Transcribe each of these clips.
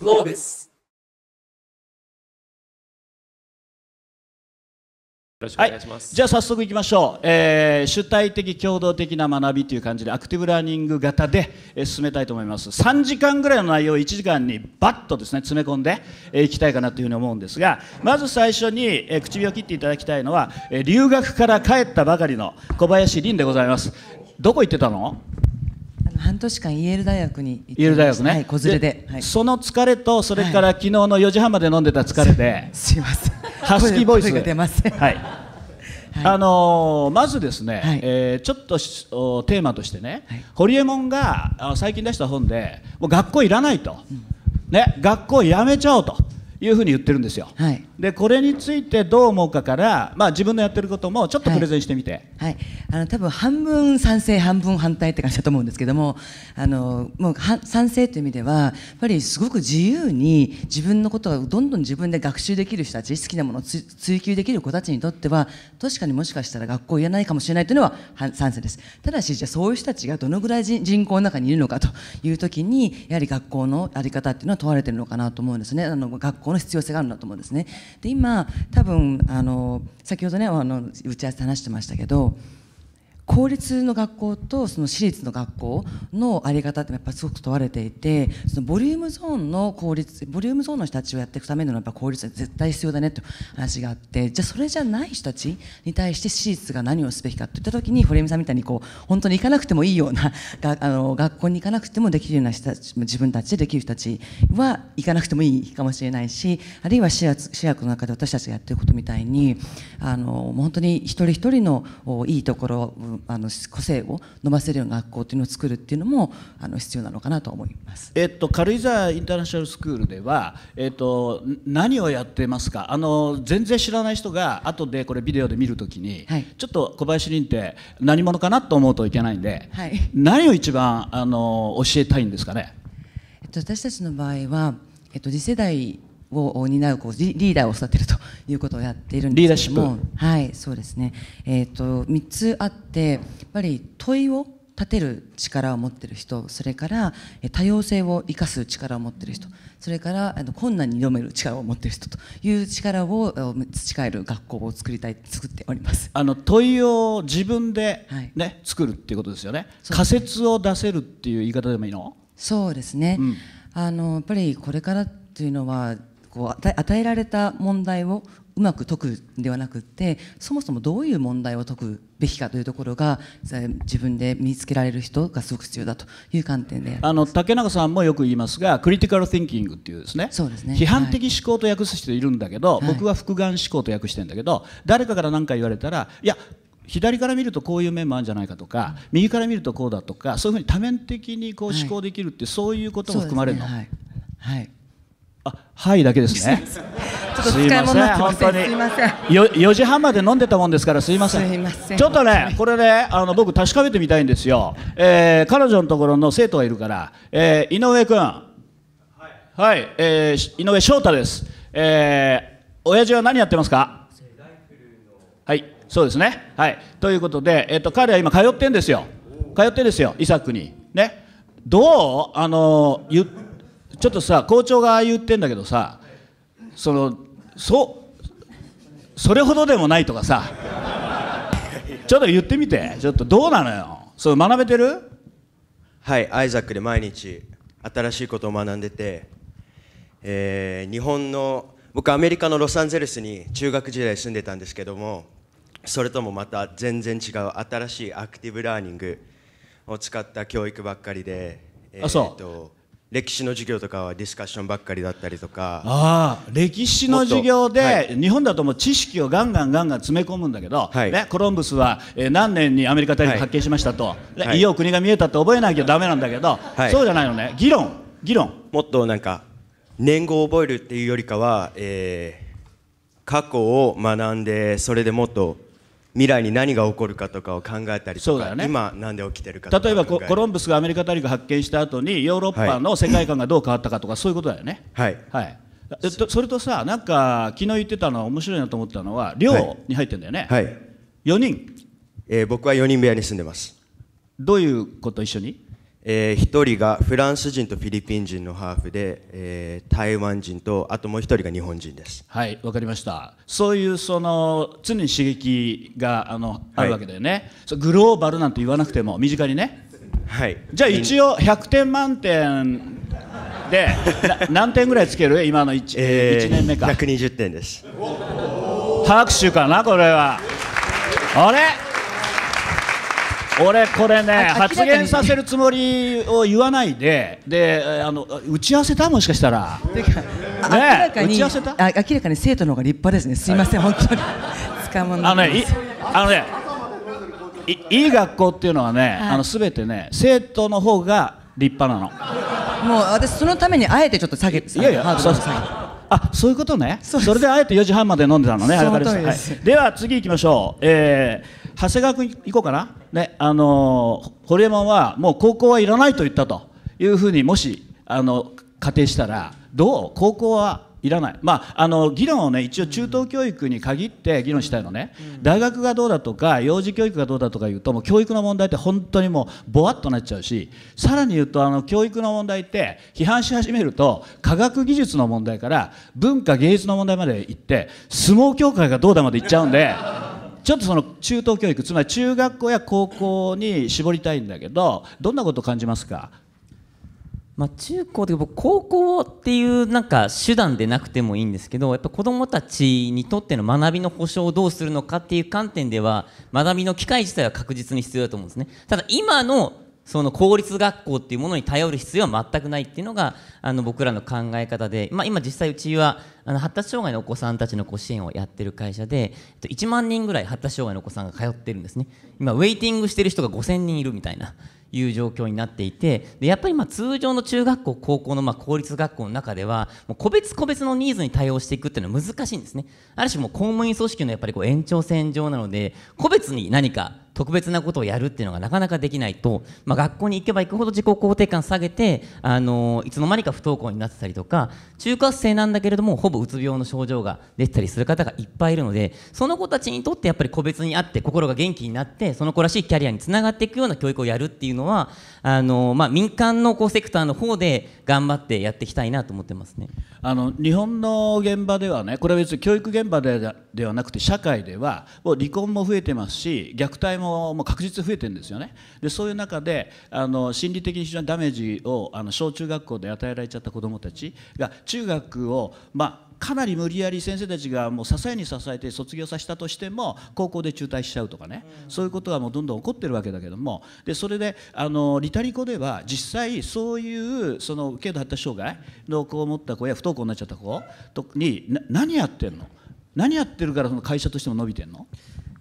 g l o b s す、はい、じゃあ早速いきましょう、えー、主体的共同的な学びという感じでアクティブラーニング型で、え進めたいと思います3時間ぐらいの内容を1時間にバッとですね詰め込んで、えいきたいかなというふうに思うんですがまず最初に、えー、唇を切っていただきたいのは、え留学から帰ったばかりの小林凛でございますどこ行ってたの半年間イェール大学にイェール大学ね、はい、子連れでその疲れとそれから、昨日の4時半まで飲んでた疲れで、すいませんハスキーボイスが出ませんはいあのー、まずですね、はい、えー、ちょっとおテーマとしてね、はい、ホリエモンが最近出した本でもう学校いらないと、うん、ね、学校やめちゃおうと。いうふうに言ってるんですよ、はい、でこれについてどう思うかから、まあ、自分のやってることもちょっとプレゼンしてみて、はい、はい、あの多分半分賛成半分反対って感じだと思うんですけどもあのもう賛成という意味ではやっぱりすごく自由に自分のことをどんどん自分で学習できる人たち好きなものを追求できる子たちにとっては確かにもしかしたら学校いらないかもしれないというのは賛成ですただしじゃあそういう人たちがどのぐらい人口の中にいるのかという時にやはり学校の在り方っていうのは問われてるのかなと思うんですね。あの学校この必要性があるんだと思うんですね。で今多分あの先ほどねあの打ち合わせ話してましたけど公立の学校とその私立の学校の在り方ってやっぱすごく問われていてそのボリュームゾーンの公立ボリュームゾーンの人たちをやっていくためのやっぱ公立は絶対必要だねという話があってじゃあそれじゃない人たちに対して私立が何をすべきかといった時に堀江さんみたいにこう本当に行かなくてもいいような があの学校に行かなくてもできるような人たち自分たちでできる人たちは行かなくてもいいかもしれないしあるいは市役の中で私たちがやってることみたいにあの本当に一人一人のいいところあの個性を伸ばせるような学校というのを作るっていうのもあの必要なのかなと思います、えっと、軽井沢インターナショナルスクールでは、えっと、何をやってますかあの全然知らない人が後でこれビデオで見るときに、はい、ちょっと小林凛って何者かなと思うといけないんで、はい、何を一番あの教えたいんですかね、えっと、私たちの場合は、えっと、次世代を担うこうリーダーを育てるということをやっているんですけどもはいそうですね、えーと、と3つあってやっぱり問いを立てる力を持ってる人それから多様性を生かす力を持ってる人それからあの困難に挑める力を持ってる人という力を培える学校を作りたい作っておりますあの問いを自分でね、はい、作るっていうことですよね仮説を出せるっていう言い方でもいいのそうですね、うん、あのやっぱりこれからっていうのはこう与えられた問題をうまく解くではなくてそもそもどういう問題を解くべきかというところが自分で身につけられる人がすごく必要だという観点であの竹中さんもよく言いますがクリティカル・ティンキングっていうですね、ね、批判的思考と訳す人いるんだけど、はい、僕は複眼思考と訳してんだけど、はい、誰かから何か言われたらいや左から見るとこういう面もあるんじゃないかとか、うん、右から見るとこうだとかそういうふうに多面的にこう思考できるって、はい、そういうことも含まれるの。はい、はいあはいだけですね。ちょっと使い物になってません。すみません。四時半まで飲んでたもんですからすいません。すいません。ちょっとねこれねあの僕確かめてみたいんですよ。えー、彼女のところの生徒がいるから、えー、井上君はい、はい、えー、井上翔太です。えー、親父は何やってますか。はい、そうですね。はい、ということで、えっ、と、彼は今通ってんですよ。通ってんですよ、伊サクに。ね。どうあの、言ちょっとさ校長が言ってんだけどさそのそそれほどでもないとかさちょっと言ってみてちょっとどうなのよその学べてるはいアイザックで毎日新しいことを学んでて、えー、日本の僕アメリカのロサンゼルスに中学時代住んでたんですけどもそれともまた全然違う新しいアクティブラーニングを使った教育ばっかりで、えー、あそう歴史の授業とかはディスカッションばっかりだったりとかあ歴史の授業で、はい、日本だともう知識をガンガンガンガン詰め込むんだけど、はい、ね、コロンブスは、えー、何年にアメリカ大陸発見しましたと、はいね、いよ国が見えたって覚えなきゃだめなんだけど、そうじゃないのね議論議論もっとなんか年号を覚えるっていうよりかは、えー、過去を学んでそれでもっと未来に何が起こるかとかを考えたりとか、ね、今何で起きてるか例えばコロンブスがアメリカ大陸発見した後にヨーロッパの世界観がどう変わったかとか、はい、そういうことだよね。はい、はいそれとさなんか昨日言ってたの面白いなと思ったのは寮に入ってんだよね、はい、はい、4人、えー、僕は4人部屋に住んでますどういうこと一緒にえー、1人がフランス人とフィリピン人のハーフで、えー、台湾人とあともう1人が日本人ですはいわかりましたそういうその常に刺激があのあるわけだよね、はい、グローバルなんて言わなくても身近にねはいじゃあ一応100点満点で 何点ぐらいつける今の 1,、えー、1年目か120点です拍手かなこれはあれ俺これね発言させるつもりを言わないでであの打ち合わせたもしかしたら明らかに明らかに生徒の方が立派ですねすいません、本当に使うものあのねあのねいい学校っていうのはね、あの全てね生徒の方が立派なのもう私そのためにあえてちょっと下げいやいやそうそうあそういうことねそれであえて4時半まで飲んでたのねです、はい、では次行きましょう、えー、長谷川君行こうかなねあの堀山はもう高校はいらないと言ったというふうにもしあの仮定したらどう高校はいらない、まあ、あの議論を、ね、一応中等教育に限って議論したいのね、うん、大学がどうだとか幼児教育がどうだとかいうともう教育の問題って本当にもうぼわっとなっちゃうしさらに言うとあの教育の問題って批判し始めると科学技術の問題から文化芸術の問題までいって相撲協会がどうだまでいっちゃうんで。ちょっとその中等教育つまり中学校や高校に絞りたいんだけどどんなことを感じますかまあ、中高で僕高校っていうなんか手段でなくてもいいんですけどやっぱ子どもたちにとっての学びの保障をどうするのかっていう観点では学びの機会自体は確実に必要だと思うんですねただ今のその公立学校っていうものに頼る必要は全くないっていうのがあの僕らの考え方で、まあ、今実際うちはあの発達障害のお子さんたちのご支援をやってる会社で1万人ぐらい発達障害のお子さんが通ってるんですね今ウェイティングしてる人が5000人いるみたいないう状況になっていてでやっぱりま通常の中学校高校のま公立学校の中ではもう個別個別のニーズに対応していくっていうのは難しいんですねある種もう公務員組織のやっぱりこう延長線上なので個別に何か特別なことをやるっていうのがなかなかできないと、まあ、学校に行けば行くほど自己肯定感下げて、あのいつの間にか不登校になってたりとか中学生なんだけれどもほぼうつ病の症状が出てたりする方がいっぱいいるのでその子たちにとってやっぱり個別にあって心が元気になってその子らしいキャリアにつながっていくような教育をやるっていうのはあの、まあ、民間のこうセクターの方で頑張ってやっていきたいなと思ってますねあの日本の現場ではねこれは別に教育現場ではなくて社会ではもう離婚も増えてますし虐待ももう確実増えてるんですよねでそういう中であの心理的に非常にダメージをあの小中学校で与えられちゃった子どもたちが中学を、まあ、かなり無理やり先生たちがもう支えに支えて卒業させたとしても高校で中退しちゃうとかね、そういうことがもうどんどん起こってるわけだけどもでそれであのリタリコでは実際そういうその軽度発達障害の子を持った子や不登校になっちゃった子に何やってんの何やってるからその会社としても伸びてんの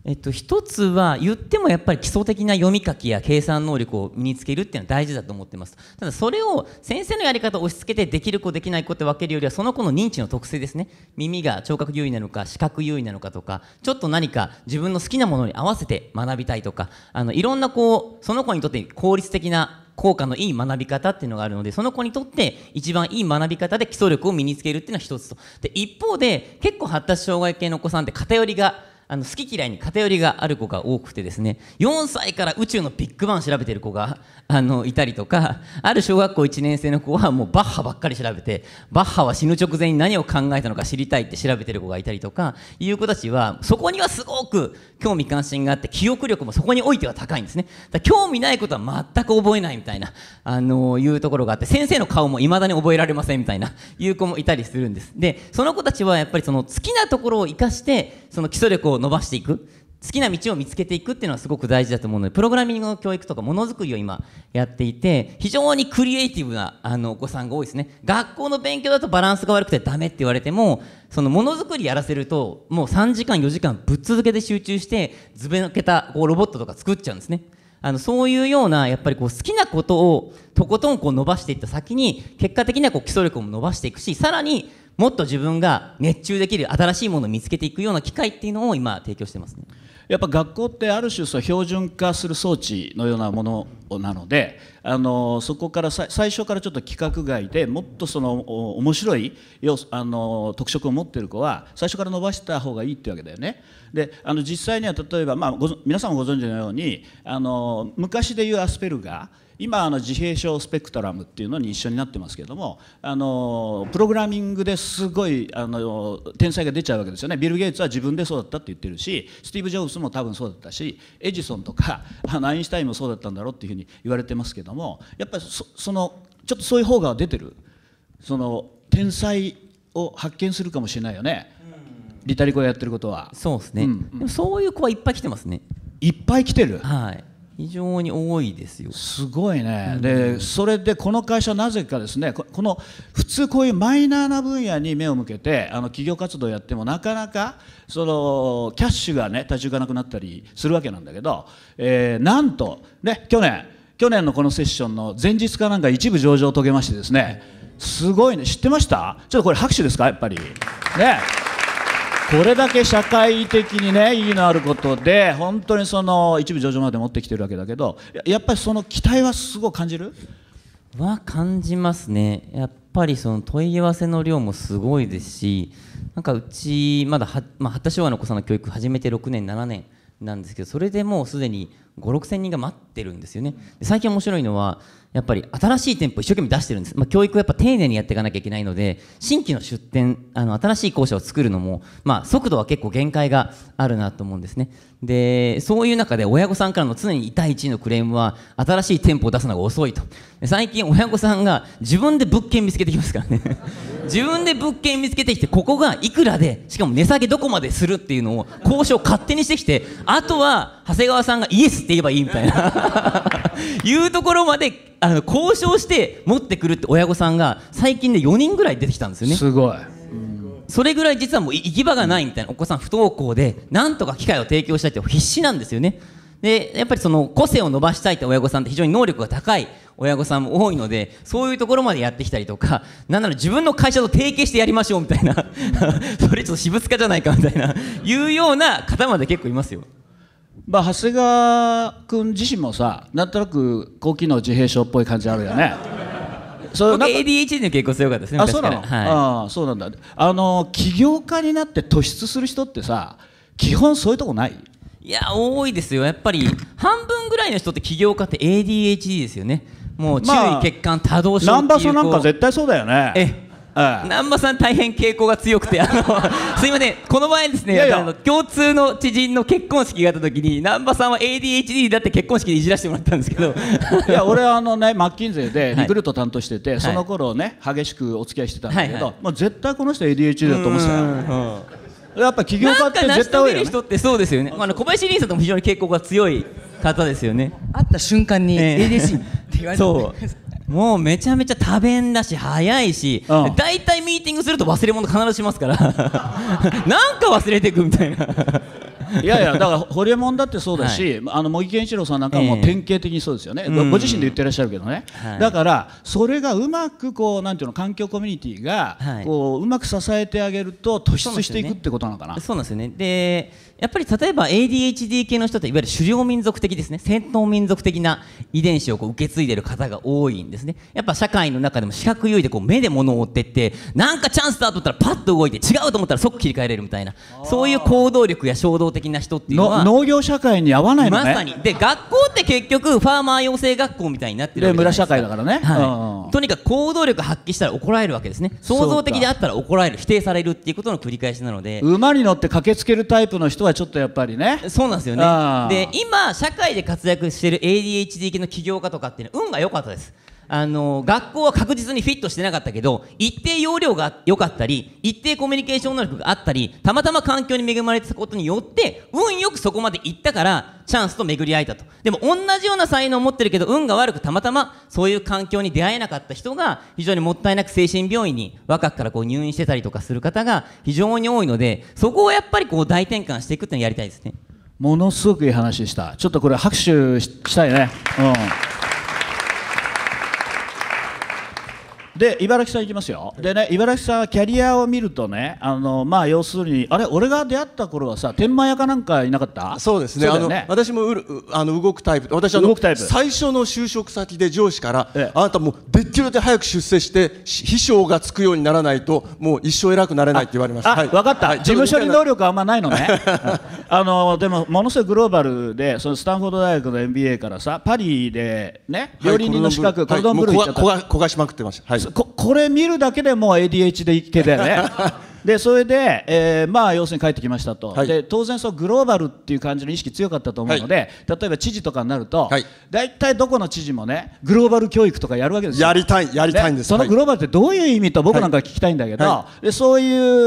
えっと、一つは言ってもやっぱり基礎的な読み書きや計算能力を身につけるっていうのは大事だと思ってますただそれを先生のやり方を押し付けてできる子できない子って分けるよりはその子の認知の特性ですね耳が聴覚優位なのか視覚優位なのかとかちょっと何か自分の好きなものに合わせて学びたいとかあのいろんなこうその子にとって効率的な効果のいい学び方っていうのがあるのでその子にとって一番いい学び方で基礎力を身につけるっていうのは一つとで一方で結構発達障害系のお子さんって偏りがあの好き嫌いに偏りがある子が多くてですね4歳から宇宙のビッグバン調べてる子があのいたりとかある小学校1年生の子はもうバッハばっかり調べてバッハは死ぬ直前に何を考えたのか知りたいって調べてる子がいたりとかいう子たちはそこにはすごく興味関心があって記憶力もそこにおいては高いんですねだ興味ないことは全く覚えないみたいな、あのー、いうところがあって先生の顔もいまだに覚えられませんみたいないう子もいたりするんですでその子たちはやっぱりその好きなところを生かしてその基礎力を伸ばしていく好きな道を見つけていくっていうのはすごく大事だと思うのでプログラミングの教育とかものづくりを今やっていて非常にクリエイティブなあのお子さんが多いですね学校の勉強だとバランスが悪くてダメって言われてもそのものづくりやらせるともう3時間4時間ぶっ続けで集中してずべのけたこうロボットとか作っちゃうんですねあのそういうようなやっぱりこう好きなことをとことんこう伸ばしていった先に結果的にはこう基礎力も伸ばしていくしさらにもっと自分が熱中できる新しいものを見つけていくような機会っていうのを今提供してます、ね、やっぱ学校ってある種その標準化する装置のようなものなのであのそこから最初からちょっと規格外でもっとその面白い要あの特色を持ってる子は最初から伸ばした方がいいってわけだよね。であの実際には例えば、まあ、皆さんもご存知のようにあの昔でいうアスペルガー今あの自閉症スペクトラムっていうのに一緒になってますけどもあのプログラミングですごいあの天才が出ちゃうわけですよねビル・ゲイツは自分でそうだったって言ってるしスティーブ・ジョブズも多分そうだったしエジソンとか あのアインシュタインもそうだったんだろうっていうふうに言われてますけどもやっぱりそそのちょっとそういう方が出てるその天才を発見するかもしれないよね、リタリコがやってることはそうですね、うんうん、でもそういう子はいっぱい来てますねいっぱい来てるはい非常に多いですよすごいね、うん、でそれでこの会社なぜかですねこの普通こういうマイナーな分野に目を向けてあの企業活動をやってもなかなかそのキャッシュがね立ち行かなくなったりするわけなんだけど、えー、なんとね去年去年のこのセッションの前日かなんか一部上場を遂げましてですねすごいね知ってましたちょっとこれ拍手ですかやっぱりねこれだけ社会的にね意義のあることで本当にその一部上場まで持ってきてるわけだけどやっぱりその期待はすごい感じるは感じますねやっぱりその問い合わせの量もすごいですしなんかうちまだは、まあ、発達障害のお子さんの教育始めて6年7年なんですけどそれでもうすでに56000人が待ってるんですよね最近面白いのはやっぱり新しい店舗一生懸命出してるんです、まあ、教育をやっぱ丁寧にやっていかなきゃいけないので新規の出店あの新しい校舎を作るのも、まあ、速度は結構限界があるなと思うんですねでそういう中で親御さんからの常に1対1のクレームは新しい店舗を出すのが遅いと最近親御さんが自分で物件見つけてきますからね 自分で物件見つけてきてここがいくらでしかも値下げどこまでするっていうのを交渉勝手にしてきてあとは長谷川さんがイエスって言えばいいみたいない うところまであの交渉して持ってくるって親御さんが最近で4人ぐらい出てきたんですよね。すごいそれぐらい実はもう行き場がないみたいなお子さん不登校でなんとか機会を提供したいって必死なんですよね。でやっぱりその個性を伸ばしたいって親御さんって非常に能力が高い親御さんも多いのでそういうところまでやってきたりとかなんなら自分の会社と提携してやりましょうみたいな それちょっと私物化じゃないかみたいないうような方まで結構いますよ。まあ、長谷川君自身もさなんとなく高機能自閉症っぽい感じあるよね そう ADHD の結向強かったですねあそうなの、はい、あそうなんだあの起業家になって突出する人ってさ基本そういうとこないいや多いですよやっぱり半分ぐらいの人って起業家って ADHD ですよねもう注意欠陥多動症っていう、まナンバーなんか絶対そうだよねえ南波さん大変傾向が強くてあの すいませんこの前ですねあの共通の知人の結婚式があった時に南波さんは ADHD だって結婚式にいじらせてもらったんですけどいや俺はあのねマッキンゼーでリクルート担当してて、はい、その頃ね激しくお付き合いしてたんだけど、はいはい、まあ、絶対この人 ADHD だと思ってたよ、ね、やっぱ企業家って絶対多いよ、ね、人ってそうですよね、ああ、小林凛さんとも非常に傾向が強い方ですよね会った瞬間に ADHD って言われた、えー、そうもうめちゃめちゃ多弁だし早いし大体、うん、いいミーティングすると忘れ物必ずしますから なんか忘れていくみたいな いやいやだから堀エモ門だってそうだし、はい、あの茂木健一郎さんなんかも典型的にそうですよね、えー、ご自身で言ってらっしゃるけどね、はい、だからそれがうまくこうなんていうの環境コミュニティがこう、うまく支えてあげると突出していくってことなのかなそうなんですよねでやっぱり例えば ADHD 系の人っていわゆる狩猟民族的ですね戦闘民族的な遺伝子をこう受け継いでる方が多いんですねやっぱ社会の中でも視覚優位でこう目で物を追ってってなんかチャンスだと思ったらパッと動いて違うと思ったら即切り替えれるみたいなそういう行動力や衝動的的な人っていうのは農業社会に合わないのねまさにで学校って結局ファーマー養成学校みたいになってるわけで村社会だからね、はい、とにかく行動力発揮したら怒られるわけですね創造的であったら怒られる否定されるっていうことの繰り返しなので馬に乗って駆けつけるタイプの人はちょっとやっぱりねそうなんですよねで今社会で活躍してる ADHD 系の起業家とかっていうのは運が良かったですあの学校は確実にフィットしてなかったけど一定容量が良かったり一定コミュニケーション能力があったりたまたま環境に恵まれてたことによって運よくそこまで行ったからチャンスと巡り合えたとでも同じような才能を持ってるけど運が悪くたまたまそういう環境に出会えなかった人が非常にもったいなく精神病院に若くからこう入院してたりとかする方が非常に多いのでそこをやっぱりこう大転換していくっていうのをやりたいですねものすごくいい話でしたちょっとこれ拍手したいねうんで茨城さんいきますよ、でね茨城さんキャリアを見るとねあのまあ要するにあれ俺が出会った頃はさ天満屋かなんかいなかったそうですね、ね、あの私もうるあの動くタイプ私あの最初の就職先で上司から、ええ、あなたもうできるで早く出世して秘書がつくようにならないともう一生偉くなれないって言われました、はい、分かった、はい、事務処理能力あんまないのね あのでもものすごいグローバルでそのスタンフォード大学の MBA からさパリでね料理人の資格、はい、コルドンブルー行っちゃった、焦がしまくってました、はいここれ見るだけでもう ADH で生けたよね でそれで、えー、まあ要するに帰ってきましたと、はい、で当然そうグローバルっていう感じの意識強かったと思うので、はい、例えば知事とかになると、はい、大体どこの知事もねグローバル教育とかやるわけですよやりたいやりたいんです、ね、そのグローバルってどういう意味と僕なんか聞きたいんだけど、でそうい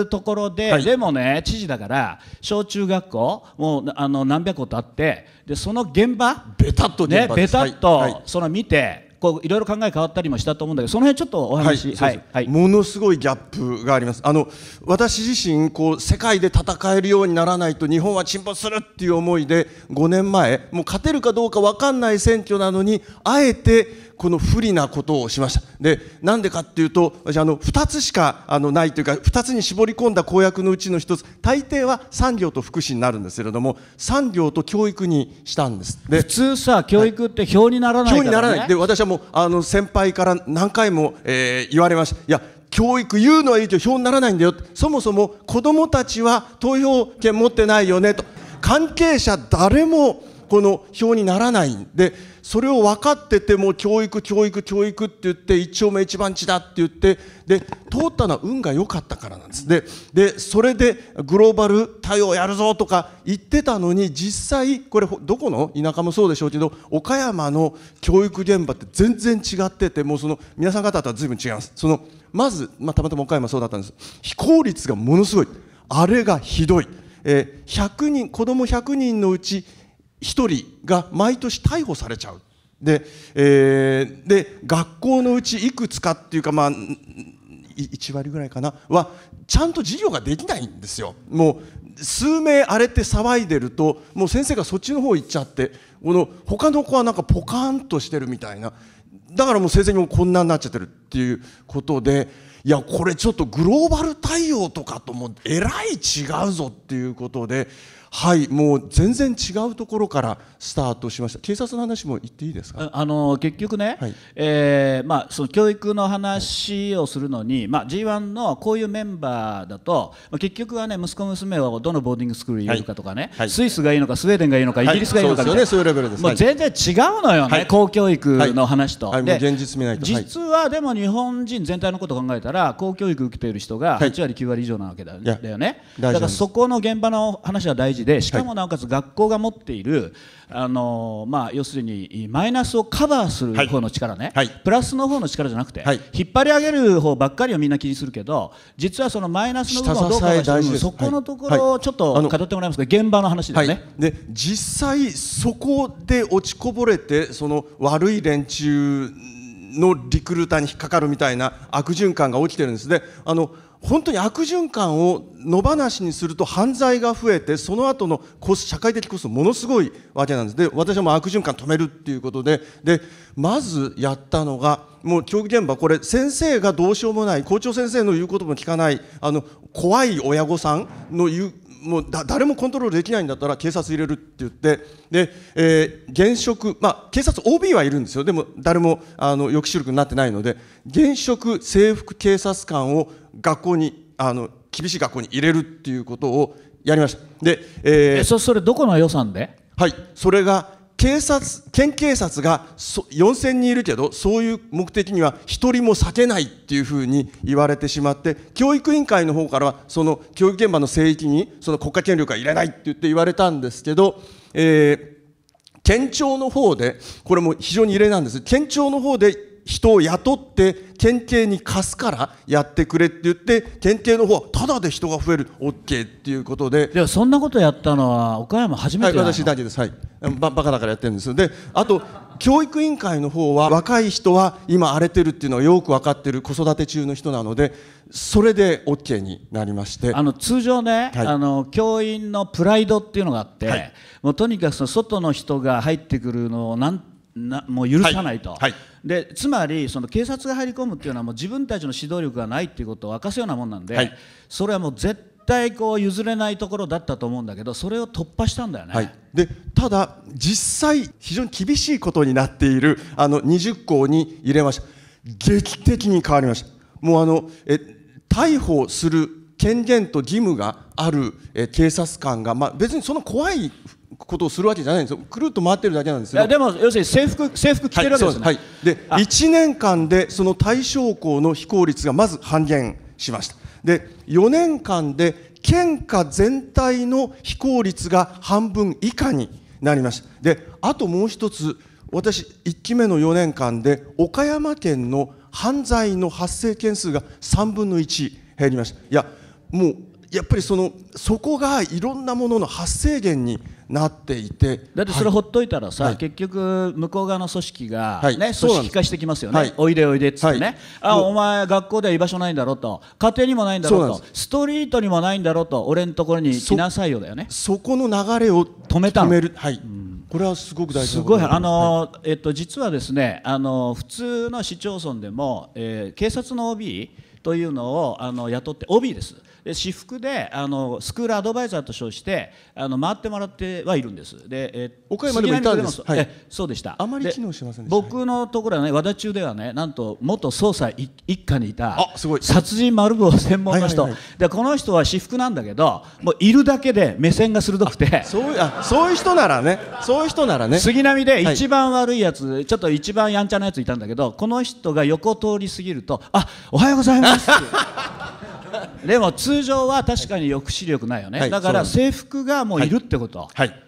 うところで、でもね知事だから小中学校もうあの何百校とあってでその現場べたっとねべたっと、その見てこういろいろ考え変わったりもしたと思うんだけどその辺ちょっとお話、はい、はい、ものすごいギャップがありますあの私自身こう世界で戦えるようにならないと日本は沈没するっていう思いで5年前もう勝てるかどうか分かんない選挙なのにあえてこの不利なことをしました。で、なんでかっていうと、私、あの、二つしか、あの、ないというか、二つに絞り込んだ公約のうちの一つ、大抵は産業と福祉になるんですけれども、産業と教育にしたんです。で、普通さ、教育って表にならないから、ね、表にならない。で、私はもう、あの、先輩から何回も、えー、言われました。いや、教育言うのはいいけど票にならないんだよそもそも子どもたちは投票権持ってないよねと関係者誰もこの票にならないんでそれを分かってても教育教育教育って言って一丁目一番地だって言ってで通ったのは運が良かったからなんですででそれでグローバル対応やるぞとか言ってたのに実際これどこの田舎もそうでしょうけど岡山の教育現場って全然違っててもうその皆さん方とは随分違いますそのまず、まあ、たまたま岡山そうだったんです非効率がものすごいあれがひどい。えー、100人子供100人のうち1人が毎年逮捕されちゃう。で、えー、で学校のうちいくつかっていうかまあ1割ぐらいかなはちゃんと授業ができないんですよ。もう数名荒れて騒いでるともう先生がそっちの方行っちゃってこの他の子はなんかポカーンとしてるみたいなだからもう先生にもこんなになっちゃってるっていうことでいやこれちょっとグローバル対応とかともえらい違うぞっていうことではいもう全然違うところからスタートしました警察の話も言っていいですかあの結局ね、はい、えー、まあ、その教育の話をするのに、はい、まあ、G1 のこういうメンバーだと、まあ、結局はね息子娘はどのボーディングスクールに入れるかとかね、はい、スイスがいいのかスウェーデンがいいのか、イギリスがいいのかみたいなそうですよ、ね、そういうレベルですもう全然違うのよね、公教育の話と、はいで現実見ないと実はでも日本人全体のことを考えたら公教育受けている人が8割9割以上なわけだよね、だからそこの現場の話は大事でしかもなおかつ学校が持っている、あのまあ、要するにマイナスをカバーする方の力ね、プラスの方の力じゃなくて、引っ張り上げる方ばっかりをみんな気にするけど実はそのマイナスの部分をどうかしてそこのところをちょっと語ってもらえますか、現場の話ですね、で実際そこで落ちこぼれてその悪い連中のリクルーターに引っかかるみたいな悪循環が起きてるんですね。あの本当に悪循環を野放しにすると犯罪が増えてその後のコス社会的コストものすごいわけなんですで私はもう悪循環止めるっていうことででまずやったのがもう教育現場これ先生がどうしようもない校長先生の言うことも聞かないあの怖い親御さんの言うもう誰もコントロールできないんだったら警察入れるって言ってで、えー、現職、まあ、警察 OB はいるんですよでも誰もあの抑止力になってないので現職制服警察官を学校にあの厳しい学校に入れるっていうことをやりましたで、えー、そそれどこの予算ではいそれが警察県警察が4000人いるけどそういう目的には1人も避けないっていうふうに言われてしまって教育委員会の方からはその教育現場の聖域にその国家権力は入れないって言って言われたんですけど、えー、県庁の方でこれも非常に異例なんです県庁の方で人を雇って県警に貸すからやってくれって言って県警の方はただで人が増える OK っていうことででそんなことやったのは岡山初めて、はい、私大事ですはいババカだからやってるんですであと教育委員会の方は若い人は今荒れてるっていうのはよく分かってる子育て中の人なのでそれで OK になりましてあの通常ね、はい、あの教員のプライドっていうのがあって、はい、もうとにかくその外の人が入ってくるのをなんなもう許さないと、はいはい、でつまりその警察が入り込むっていうのはもう自分たちの指導力がないっていうことを明かすようなもんなんで、はい、それはもう絶対こう譲れないところだったと思うんだけどそれを突破したんだよね、でただ実際非常に厳しいことになっているあの20校に入れました劇的に変わりましたもうあのえ逮捕する権限と義務がある警察官が、まあ、別にその怖いことをするわけじゃないんですよ、くるっと回ってるだけなんですよでも、要するに制服制服着てるわけですね、はい、で1年間でその対象校の非効率がまず半減しました。で四年間で県下全体の非効率が半分以下になりましたであともう一つ私一期目の四年間で岡山県の犯罪の発生件数が三分の一減りましたいやもうやっぱりそのそこがいろんなものの発生源になっていてだってそれほっといたらさ、はい、結局向こう側の組織が、ね、はい、組織化してきますよね、はい、おいでおいでっつってね、はい、あお前学校では居場所ないんだろうと家庭にもないんだろうとストリートにもないんだろうと俺のところに来なさいよだよねそこの流れを止めたはい、うん、これはすごく大事すごいあの、えっと、実はですねあの普通の市町村でも、えー、警察の OB というのをあの雇って OB ですで私服であのスクールアドバイザーと称してあの回ってもらってはいるんですで、えー、岡山でもいたんです、はい、そうでしたあまり機能しませんでした僕のところはね和田中ではねなんと元捜査一課にいた殺人丸棒専門の人、でこの人は私服なんだけどもういるだけで目線が鋭くてそうあそういう人ならねそういう人ならね杉並で一番悪いやつ、はい、ちょっと一番やんちゃなやついたんだけどこの人が横通り過ぎるとあおはようございますって でも通常は確かに抑止力ないよね、はい、だから制服がもういるってこと、はい、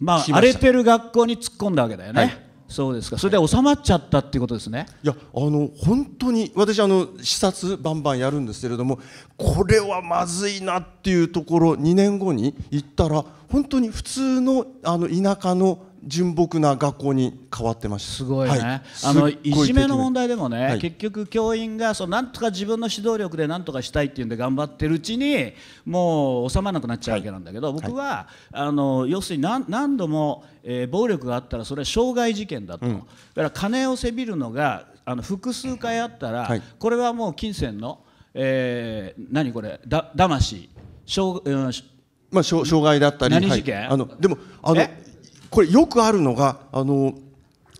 まあ荒れてる学校に突っ込んだわけだよね、はい、そうですかそれで収まっちゃったっていうことですね、いや、やあの本当に私あの視察バンバンやるんですけれどもこれはまずいなっていうところ2年後に行ったら本当に普通のあの田舎の純朴な学校に変わってましたすごいね、はい、あのいじめの問題でもね、はい、結局教員がそのなんとか自分の指導力でなんとかしたいっていうんで頑張ってるうちにもう収まらなくなっちゃうわけなんだけど、はい、僕は、あの要するに何何度も、えー、暴力があったらそれは傷害事件だと、うん、だから金をせびるのがあの複数回あったら、これはもう金銭の、えー、何これだ騙し傷、うんまあ、傷害だったり、何はい、あのでもあのこれよくあるのがあの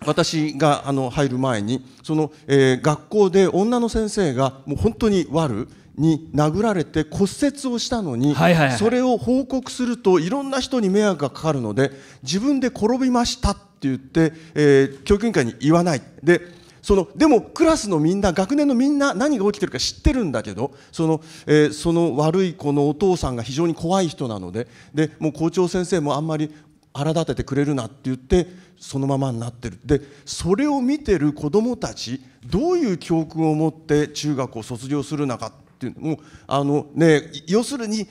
私があの入る前にその、えー、学校で女の先生がもう本当に悪に殴られて骨折をしたのに、それを報告するといろんな人に迷惑がかかるので自分で転びましたって言って、えー、教育委員会に言わないでそのでもクラスのみんな学年のみんな何が起きてるか知ってるんだけどその,、えー、その悪い子のお父さんが非常に怖い人なのででもう校長先生もあんまり荒立ててくれるなって言ってそのままになってるでそれを見てる子どもたちどういう教訓を持って中学を卒業するのかっていうのもあの、ね、要するに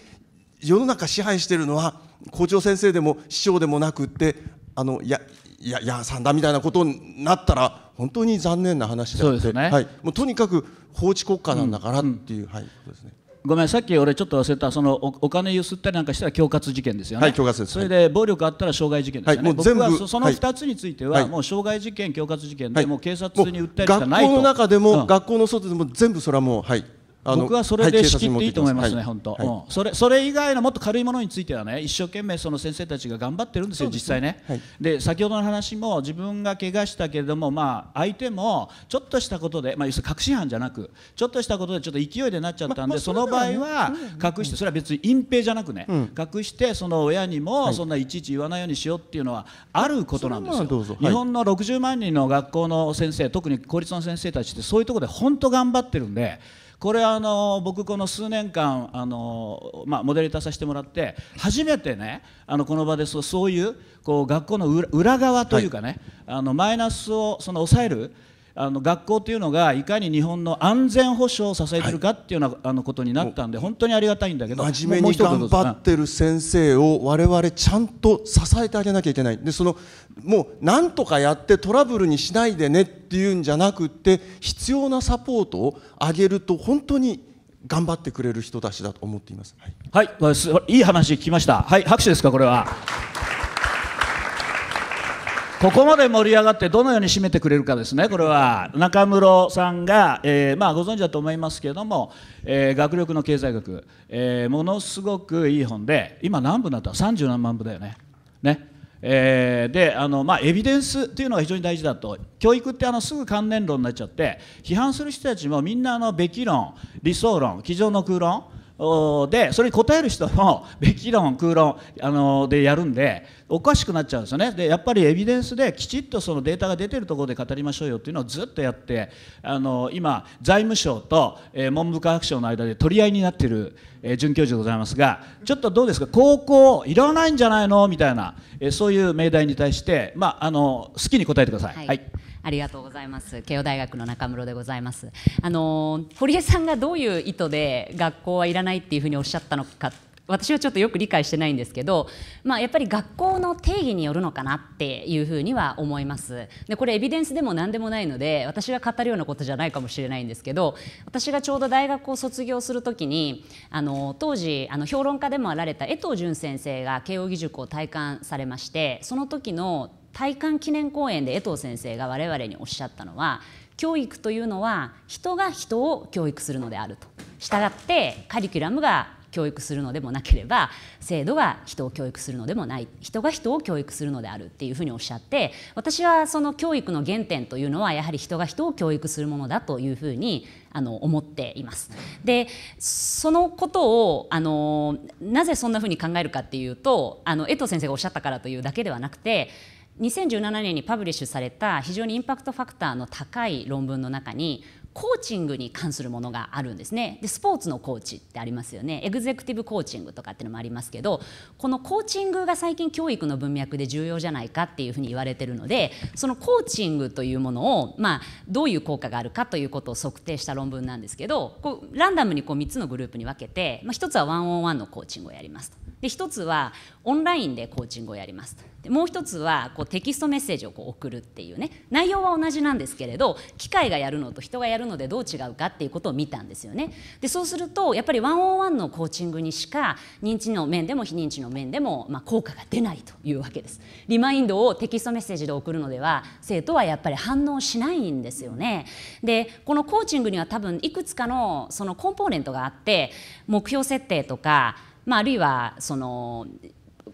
世の中支配してるのは校長先生でも師匠でもなくってあのやややさんだみたいなことになったら本当に残念な話でって、ねはい、もうとにかく法治国家なんだからっていう、うんうん、はい、ことですね。ごめんさっき俺ちょっと忘れたそのお金ゆすったりなんかしたら恐喝事件ですよね、はい、恐喝ですそれで暴力あったら傷害事件ですよね、はい、もう全部僕はその2つについては、もう傷害事件恐喝事件で、もう警察に訴えるしかないと学校の中でも、うん、学校の外でも全部それはもうはい僕はそれで仕切っていいと思いますね、本当、はいうん、それそれ以外のもっと軽いものについてはね一生懸命その先生たちが頑張ってるんですよ、すね、実際ね、はい、で先ほどの話も自分が怪我したけれども、まあ、相手もちょっとしたことで、まあ、要するに確信犯じゃなくちょっとしたことでちょっと勢いでなっちゃったんで、ままあそね、その場合は隠して、それは別に隠蔽じゃなくね、うん、隠してその親にもそんないちいち言わないようにしようっていうのはあることなんですよ、日本の60万人の学校の先生特に公立の先生たちってそういうところで本当頑張ってるんで。これあの僕この数年間あの、まあ、モデレーターさせてもらって初めてねあのこの場でそうそういうこう学校の裏側というかね、あのマイナスをその抑えるあの学校というのがいかに日本の安全保障を支えてるかっていうような、あのことになったんで本当にありがたいんだけど真面目に頑張ってる先生を我々ちゃんと支えてあげなきゃいけないでそのもう何とかやってトラブルにしないでねっていうんじゃなくって必要なサポートをあげると本当に頑張ってくれる人たちだと思っています。はい、はい、いい話聞きました。はい、拍手ですか、これは。ここまで盛り上がってどのように締めてくれるかですねこれは中室さんが、えー、まあ、ご存知だと思いますけども、えー、学力の経済学、えー、ものすごくいい本で今何部になった30何万部だよね。ねえー、であの、まあ、エビデンスというのが非常に大事だと教育ってあのすぐ関連論になっちゃって批判する人たちもみんなあのべき論理想論机上の空論でそれに答える人の べき論空論あのでやるんでおかしくなっちゃうんですよねでやっぱりエビデンスできちっとそのデータが出てるところで語りましょうよっていうのをずっとやってあの今財務省と文部科学省の間で取り合いになってる准教授でございますがちょっとどうですか高校いらないんじゃないのみたいなそういう命題に対して、まあ、あの好きに答えてください。はい、はいありがとうございます。慶応大学の中室でございます。あの堀江さんがどういう意図で学校はいらないっていうふうにおっしゃったのか。私はちょっとよく理解してないんですけど、まあ、やっぱり学校の定義によるのかなっていうふうには思いますでこれエビデンスでも何でもないので私が語るようなことじゃないかもしれないんですけど私がちょうど大学を卒業する時にあの当時あの評論家でもあられた江藤淳先生が慶應義塾を退官されましてその時の体感記念講演で江藤先生が我々におっしゃったのは教育というのは人が人を教育するのであるとしたがってカリキュラムが教育するのでもなければ制度が人を教育するのでもない人が人を教育するのであるっていうふうにおっしゃって私はその教育の原点というのはやはり人が人を教育するものだというふうにあの思っています。でそのことをあのなぜそんなふうに考えるかっていうとあの江藤先生がおっしゃったからというだけではなくて2017年にパブリッシュされた非常にインパクトファクターの高い論文の中にコーチングに関するものがあるんですねでスポーツのコーチってありますよねエグゼクティブコーチングとかっていうのもありますけどこのコーチングが最近教育の文脈で重要じゃないかっていうふうに言われてるのでそのコーチングというものを、まあ、どういう効果があるかということを測定した論文なんですけどこうランダムにこう3つのグループに分けて、まあ、1つはワンオンワンのコーチングをやりますとで一つはオンラインでコーチングをやりますでもう一つはこうテキストメッセージをこう送るっていうね内容は同じなんですけれど機械がやるのと人がやるのでどう違うかっていうことを見たんですよねでそうするとやっぱりワンオンワンのコーチングにしか認知の面でも非認知の面でも、まあ、効果が出ないというわけですリマインドをテキストメッセージで送るのでは生徒はやっぱり反応しないんですよねでこのコーチングには多分いくつかのそのコンポーネントがあって目標設定とかまあ、あるいはその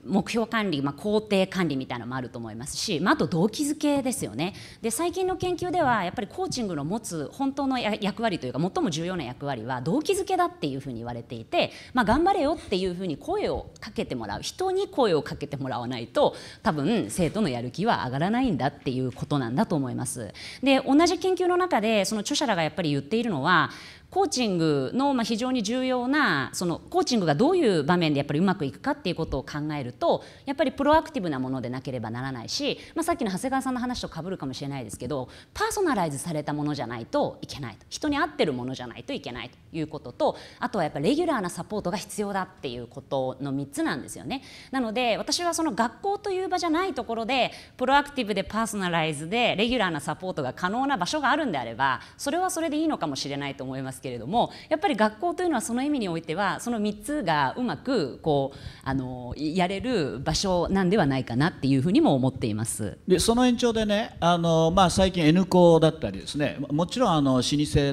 目標管理、まあ、工程管理みたいなのもあると思いますし、まあ、あと動機づけですよねで最近の研究ではやっぱりコーチングの持つ本当の役割というか最も重要な役割は動機づけだっていうふうに言われていて、まあ、頑張れよっていうふうに声をかけてもらう人に声をかけてもらわないと多分生徒のやる気は上がらないんだっていうことなんだと思いますで同じ研究の中でその著者らがやっぱり言っているのはコーチングのま非常に重要なそのコーチングがどういう場面でやっぱりうまくいくかっていうことを考えるとやっぱりプロアクティブなものでなければならないし、まあ、さっきの長谷川さんの話とかぶるかもしれないですけどパーソナライズされたものじゃないといけないと人に合ってるものじゃないといけないということとあとはやっぱりレギュラーなサポートが必要だっていうことの3つなんですよね。なので私はその学校という場じゃないところでプロアクティブでパーソナライズでレギュラーなサポートが可能な場所があるんであればそれはそれでいいのかもしれないと思いますけれどもやっぱり学校というのはその意味においてはその3つがうまくこうあのやれる場所なんではないかなっていうふうにも思っていますでその延長でねあの、まあ、最近 N 校だったりですねもちろんあの老舗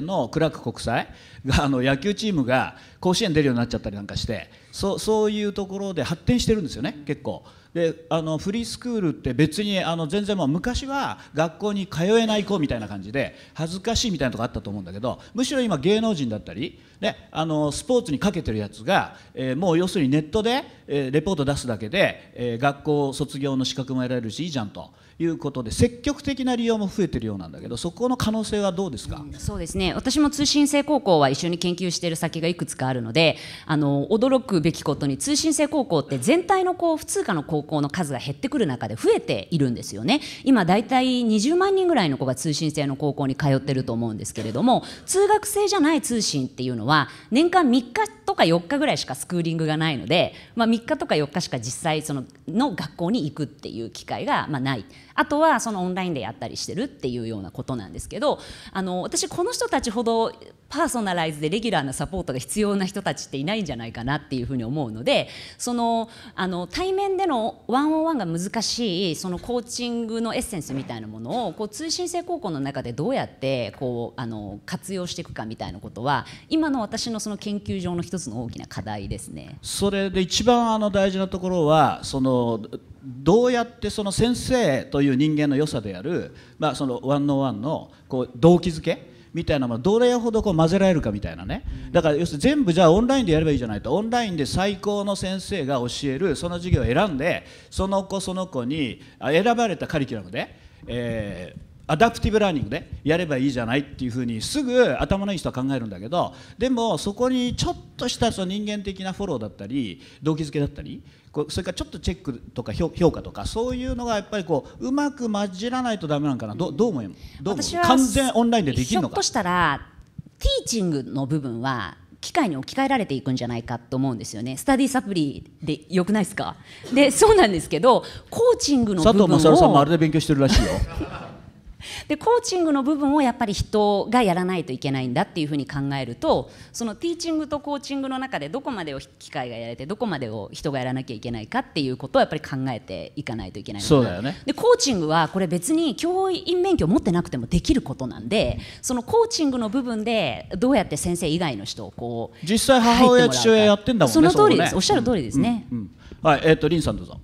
のクラーク国際があの野球チームが甲子園出るようになっちゃったりなんかしてそうそういうところで発展してるんですよね結構。であのフリースクールって別にあの全然もう昔は学校に通えない子みたいな感じで恥ずかしいみたいなとこあったと思うんだけどむしろ今芸能人だったり、ね、あのスポーツにかけてるやつが、えー、もう要するにネットで、えー、レポート出すだけで、えー、学校卒業の資格も得られるしいいじゃんということで積極的な利用も増えてるようなんだけどそこの可能性はどうですか、うん、そうですね私も通信制高校は一緒に研究している先がいくつかあるのであの驚くべきことに通信制高校って全体のこう普通科の高校高校の数が減ってくる中で増えているんですよね今だいたい20万人ぐらいの子が通信制の高校に通ってると思うんですけれども通学生じゃない通信っていうのは年間3日とか4日ぐらいしかスクーリングがないので、まあ、3日とか4日しか実際そのの学校に行くっていう機会がまあないあとはそのオンラインでやったりしてるっていうようなことなんですけどあの私この人たちほどパーソナライズでレギュラーなサポートが必要な人たちっていないんじゃないかなっていうふうに思うのでそのあの対面でのワンオンワンが難しいそのコーチングのエッセンスみたいなものをこう通信制高校の中でどうやってこうあの活用していくかみたいなことは今の私のその研究上の一つの大きな課題ですね。それで一番あの大事なところはそのどうやってその先生という人間の良さである、まあ、その1ンののこう動機づけみたいなものどれほどこう混ぜられるかみたいなねだから要するに全部じゃあオンラインでやればいいじゃないとオンラインで最高の先生が教えるその授業を選んでその子その子に選ばれたカリキュラムで、えーアダプティブラーニングでやればいいじゃないっていうふうにすぐ頭のいい人は考えるんだけどでもそこにちょっとしたその人間的なフォローだったり動機づけだったりこうそれからちょっとチェックとか評価とかそういうのがやっぱりこううまく混じらないとだめなんかなどどう思うどう完全オンラインでできるのかひょっとしたらティーチングの部分は機械に置き換えられていくんじゃないかと思うんですよね。スタディサプリでよくないですか。で、そうなんですけど、コーチングの佐藤正さんもあれで勉強してるらしいよ。でコーチングの部分をやっぱり人がやらないといけないんだっていうふうに考えるとそのティーチングとコーチングの中でどこまでを機械がやれてどこまでを人がやらなきゃいけないかっていうことをやっぱり考えていかないといけないそうだよねでコーチングはこれ別に教員免許を持ってなくてもできることなんでそのコーチングの部分でどうやって先生以外の人をこう実際母親父親やってんだもんねその通りです、ね、おっしゃる通りですね、うんうんうん、はいえっ、ー、とリンさんどうぞ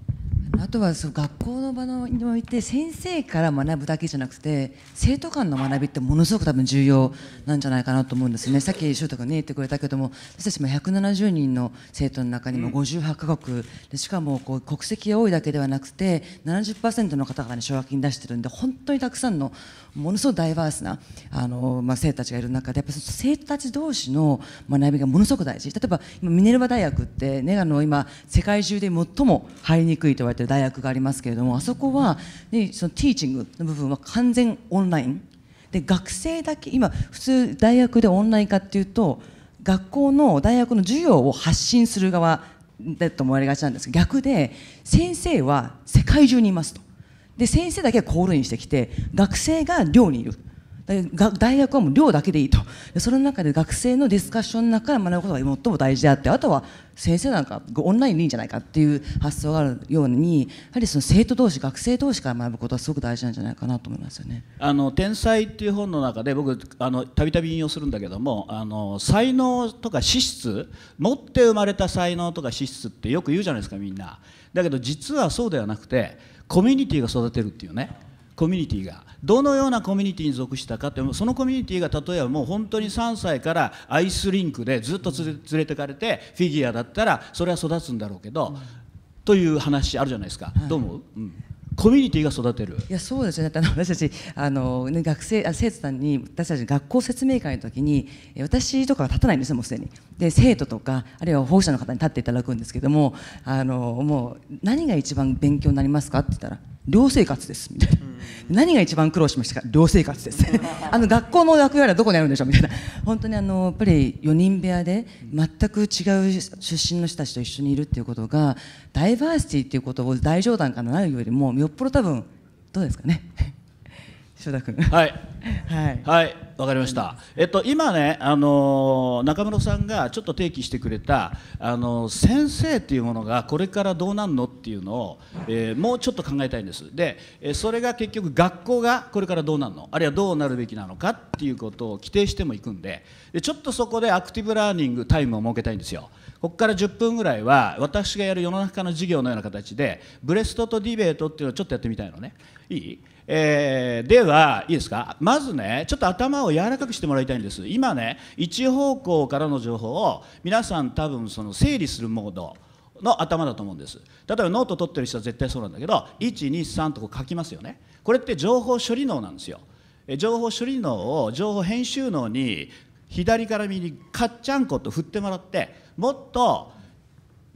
あとはその学校の場において先生から学ぶだけじゃなくて生徒間の学びってものすごく多分重要なんじゃないかなと思うんですねさっき翔太君ね言ってくれたけども私たちも170人の生徒の中にも58カ国でしかもこう国籍が多いだけではなくて70%の方々に奨学金出してるんで本当にたくさんのものすごくダイバースなあの、まあ、生徒たちがいる中でやっぱ生徒たち同士の学びがものすごく大事例えば今ミネルバ大学ってねあの今世界中で最も入りにくいと言われてる大学がありますけれどもあそこは、ね、そのティーチングの部分は完全オンラインで学生だけ今普通大学でオンライン化っていうと学校の大学の授業を発信する側だと思われがちなんですが逆で先生は世界中にいますとで先生だけはコールインしてきて学生が寮にいる。大学はもう量だけでいいとその中で学生のディスカッションの中から学ぶことが最も大事であってあとは先生なんかオンラインでいいんじゃないかっていう発想があるようにやはりその生徒同士学生同士から学ぶことはすごく大事なんじゃないかなと思いますよね。あの天才っていう本の中で僕たびたび引用するんだけどもあの才能とか資質持って生まれた才能とか資質ってよく言うじゃないですかみんな。だけど実はそうではなくてコミュニティが育てるっていうね。コミュニティがどのようなコミュニティに属したかってそのコミュニティが例えばもう本当に3歳からアイスリンクでずっと連れてかれてフィギュアだったらそれは育つんだろうけど、うん、という話あるじゃないですか、はい、どう思うんコミュニティが育てるいやそうですね私たちあの、ね、学生生徒さんに私たち学校説明会の時に私とかは立たないんですよもうすでにで生徒とかあるいは保護者の方に立っていただくんですけどもあのもう何が一番勉強になりますかって言ったら寮生活ですみたいな、うん、何が一番苦労しましたか寮生活です あの学校の役割はどこにあるんでしょうみたいな本当にあのやっぱり4人部屋で全く違う出身の人たちと一緒にいるっていうことがダイバーシティっていうことを大冗談からなるよりもよっぽど多分どうですかね翔太君。はい。はい。はい。わかりました。えっと今ねあの中村さんがちょっと提起してくれたあの先生っていうものがこれからどうなんのっていうのを、えー、もうちょっと考えたいんです。で、えそれが結局学校がこれからどうなんのあるいはどうなるべきなのかっていうことを規定してもいくんで、でちょっとそこでアクティブラーニングタイムを設けたいんですよ。ここから10分ぐらいは私がやる世の中の授業のような形でブレストとディベートっていうのをちょっとやってみたいのねいいえー、ではいいですかまずねちょっと頭を柔らかくしてもらいたいんです今ね一方向からの情報を皆さん多分その整理するモードの頭だと思うんです例えばノート取ってる人は絶対そうなんだけど123とこう書きますよねこれって情報処理能なんですよ情報処理能を情報編集能に左から右にカッチャンコと振ってもらってもっと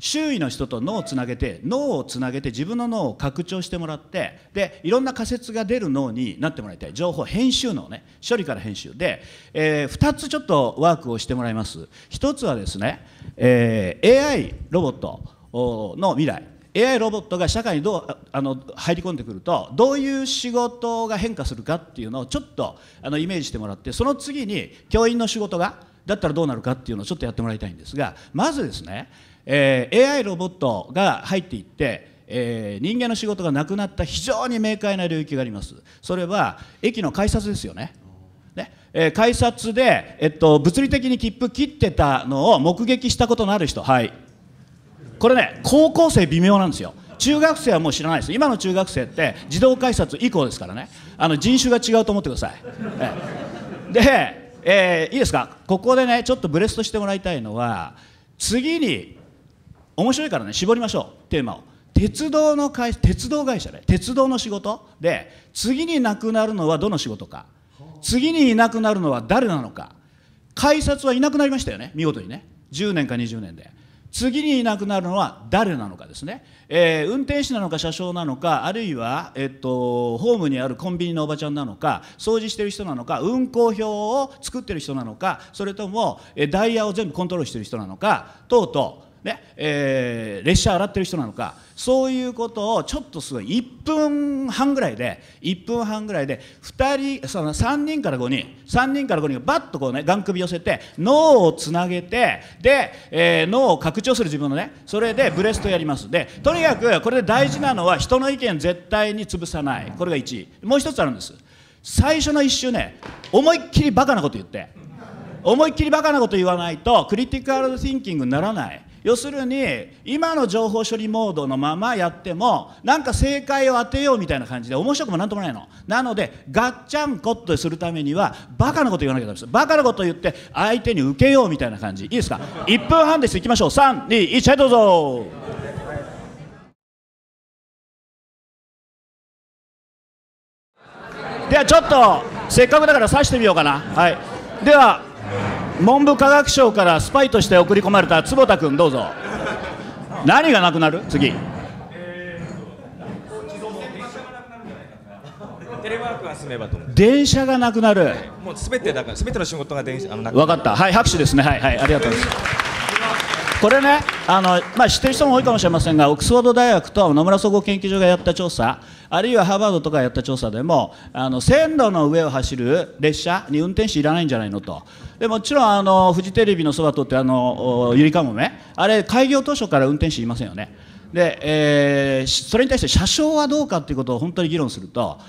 周囲の人と脳をつなげて脳をつなげて自分の脳を拡張してもらってでいろんな仮説が出る脳になってもらいたい情報編集脳ね処理から編集で、えー、2つちょっとワークをしてもらいます1つはですね、えー、AI ロボットの未来 AI ロボットが社会にどうあの入り込んでくるとどういう仕事が変化するかっていうのをちょっとあのイメージしてもらってその次に教員の仕事がだったらどうなるかっていうのをちょっとやってもらいたいんですがまずですねえー、AI ロボットが入っていって、えー、人間の仕事がなくなった非常に明快な領域がありますそれは駅の改札ですよねね、えー、改札で、えっと、物理的に切符切ってたのを目撃したことのある人はいこれね高校生微妙なんですよ中学生はもう知らないです今の中学生って自動改札以降ですからねあの人種が違うと思ってください、えー、で、えー、いいですかここでねちょっとブレストしてもらいたいのは次に面白いからね絞りましょうテーマを鉄道の会鉄道会社で鉄道の仕事で次になくなるのはどの仕事か次にいなくなるのは誰なのか改札はいなくなりましたよね見事にね10年か20年で次にいなくなるのは誰なのかですね、えー、運転士なのか車掌なのかあるいは、えっと、ホームにあるコンビニのおばちゃんなのか掃除してる人なのか運行表を作ってる人なのかそれとも、えダイヤを全部コントロールしてる人なのか等々ねえー、列車洗ってる人なのかそういうことをちょっとすごい1分半ぐらいで1分半ぐらいで2人その3人から5人3人から5人がバッとこうねがん首寄せて脳をつなげてで、えー、脳を拡張する自分のねそれでブレストやりますでとにかくこれで大事なのは人の意見絶対に潰さないこれが1もう1つあるんです最初の1周ね思いっきりバカなこと言って思いっきりバカなこと言わないとクリティカル・シンキングにならない要するに今の情報処理モードのままやってもなんか正解を当てようみたいな感じで面白くもなんともないのなのでガッチャンコッとするためにはバカなこと言わなきゃダメですバカなこと言って相手に受けようみたいな感じいいですか1分半ですいきましょう321はいどうぞではちょっとせっかくだから刺してみようかなはいでは文部科学省からスパイとして送り込まれた坪田君どうぞ何がなくなる次、えー、電車がなくなる、もうすべてだからすべての仕事が電車あの分かったはい拍手ですねはいはいありがとうございますこれねあの、まあ、知ってる人も多いかもしれませんがオックスフォード大学と野村総合研究所がやった調査あるいはハーバードとかやった調査でもあの線路の上を走る列車に運転士いらないんじゃないのとでもちろんあのフジテレビのそば通ってあのゆりかもめあれ開業当初から運転士いませんよね。で、えー、それに対して車掌はどうかということを本当に議論すると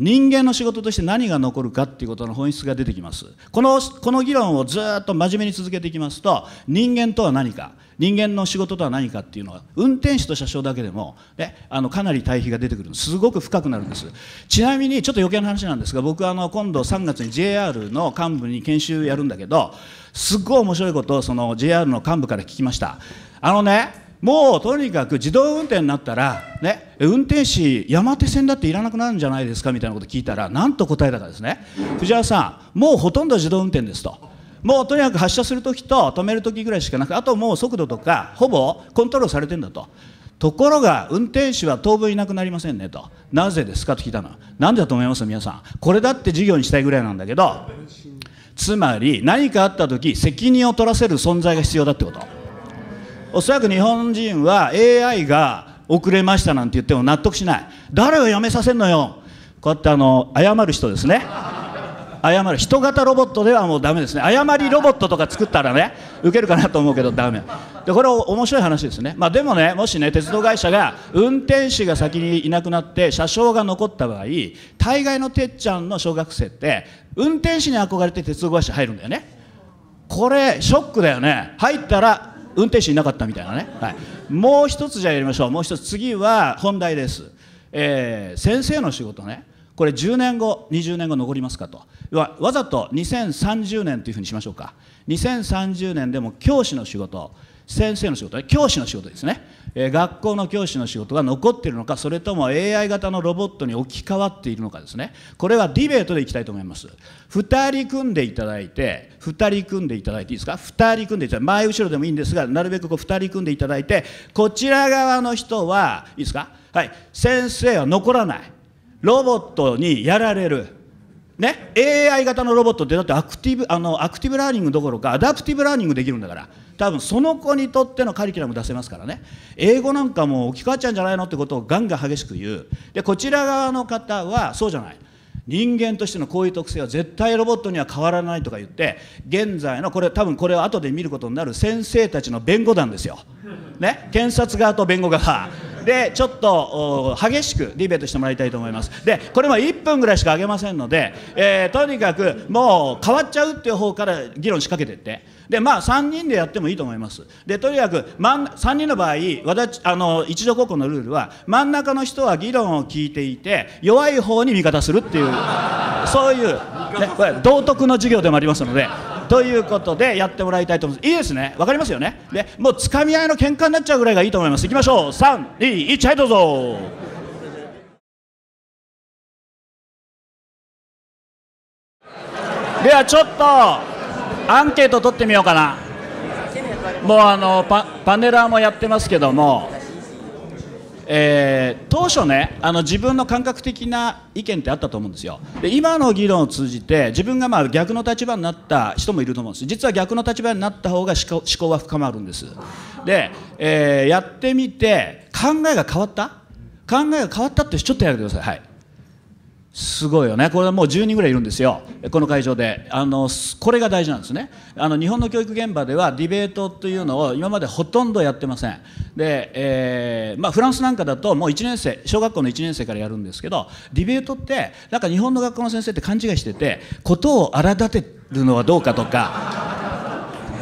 人間の仕事として何が残るかっていうことの本質が出てきますこのこの議論をずっと真面目に続けていきますと人間とは何か人間の仕事とは何かっていうのは運転手と車掌だけでも、ね、あのかなり対比が出てくるすごく深くなるんですちなみにちょっと余計な話なんですが僕あの今度3月に JR の幹部に研修やるんだけどすっごい面白いことをその JR の幹部から聞きましたあのねもうとにかく自動運転になったら、ね、運転士山手線だっていらなくなるんじゃないですかみたいなこと聞いたらなんと答えたかですね藤原さんもうほとんど自動運転ですと。もうとにかく発車するときと止めるときぐらいしかなくあともう速度とかほぼコントロールされてんだとところが運転手は当分いなくなりませんねとなぜですかと聞いたのなんでだと思います皆さんこれだって事業にしたいぐらいなんだけどつまり何かあったとき責任を取らせる存在が必要だってこと。おそらく日本人は AI が遅れましたなんて言っても納得しない誰を辞めさせんのよこうやってあの謝る人ですね謝る人型ロボットではもうダメですね謝りロボットとか作ったらね受けるかなと思うけどダメでこれ面白い話ですねまあでもねもしね鉄道会社が運転士が先にいなくなって車掌が残った場合大概のてっちゃんの小学生って運転士に憧れて鉄道会社入るんだよねこれショックだよね入ったら運転手いなかったみたいなね、はい、もう一つじゃあやりましょうもう一つ次は本題です、えー、先生の仕事ねこれ10年後20年後残りますかとわわざと2030年というふうにしましょうか2030年でも教師の仕事先生の仕事ね教師の仕事ですねえ学校の教師の仕事が残っているのかそれとも AI 型のロボットに置き換わっているのかですねこれはディベートでいきたいと思います2人組んでいただいて2人組んでいただいていいですか2人組んでいただいて前後ろでもいいんですがなるべくこう2人組んでいただいてこちら側の人はいいですかはい先生は残らないロボットにやられるね、AI 型のロボットってだってアクティブあのアクティブラーニングどころかアダプティブラーニングできるんだから多分その子にとってのカリキュラム出せますからね英語なんかもう置き換わっちゃうんじゃないのってことをガンガン激しく言うでこちら側の方はそうじゃない人間としてのこういう特性は絶対ロボットには変わらないとか言って現在のこれ多分これは後で見ることになる先生たちの弁護団ですよ、ね、検察側と弁護側でちょっと激しくディベートしてもらいたいと思いますでこれも1分ぐらいしかあげませんので、えー、とにかくもう変わっちゃうっていう方から議論仕掛けてってでまあ3人でやってもいいと思いますでとにかく真ん3人の場合私あの一条高校のルールは真ん中の人は議論を聞いていて弱い方に味方するっていうそういう、ね、これ道徳の授業でもありますのでということでやってもらいたいと思いますいいですね分かりますよねでもうつかみ合いの喧嘩になっちゃうぐらいがいいと思いますいきましょう321はいどうぞではちょっとアンケート取ってみようかなもうあのパパネラーもやってますけどもえー、当初ねあの自分の感覚的な意見ってあったと思うんですよで今の議論を通じて自分がまあ逆の立場になった人もいると思うんです実は逆の立場になった方が思考思考は深まるんですで、えー、やってみて考えが変わった考えが変わったってちょっとやめてくださいはいすごいよねこれはもう10人ぐらいいるんですよこの会場であのこれが大事なんですねあの日本の教育現場ではディベートというのを今までほとんどやってませんで、えー、まあ、フランスなんかだともう1年生小学校の1年生からやるんですけどディベートってなんか日本の学校の先生って勘違いしてて事を荒立てるのはどうかとか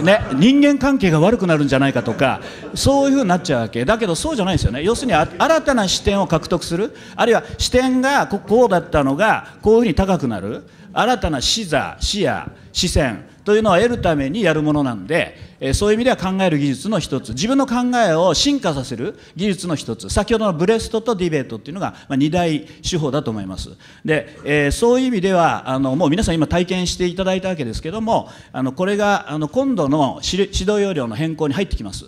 ね、人間関係が悪くなるんじゃないかとかそういうふうになっちゃうわけだけどそうじゃないんですよね要するに新たな視点を獲得するあるいは視点がこうだったのがこういうふうに高くなる新たな視座視野視線というのは得るためにやるものなんで、えそういう意味では考える技術の一つ自分の考えを進化させる技術の一つ先ほどのブレストとディベートっていうのが、まあ、2大手法だと思いますで、えそういう意味ではあのもう皆さん今体験していただいたわけですけどもあのこれがあの今度の指導要領の変更に入ってきます、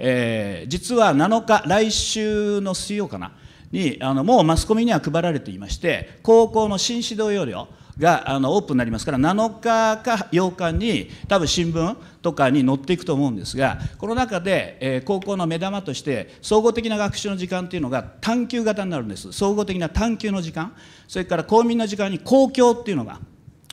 えー、実は7日来週の水曜かなにあのもうマスコミには配られていまして高校の新指導要領があのオープンになりますから7日か8日に多分新聞とかに載っていくと思うんですがこの中で、え高校の目玉として総合的な学習の時間というのが探究型になるんです総合的な探究の時間それから公民の時間に公共っていうのが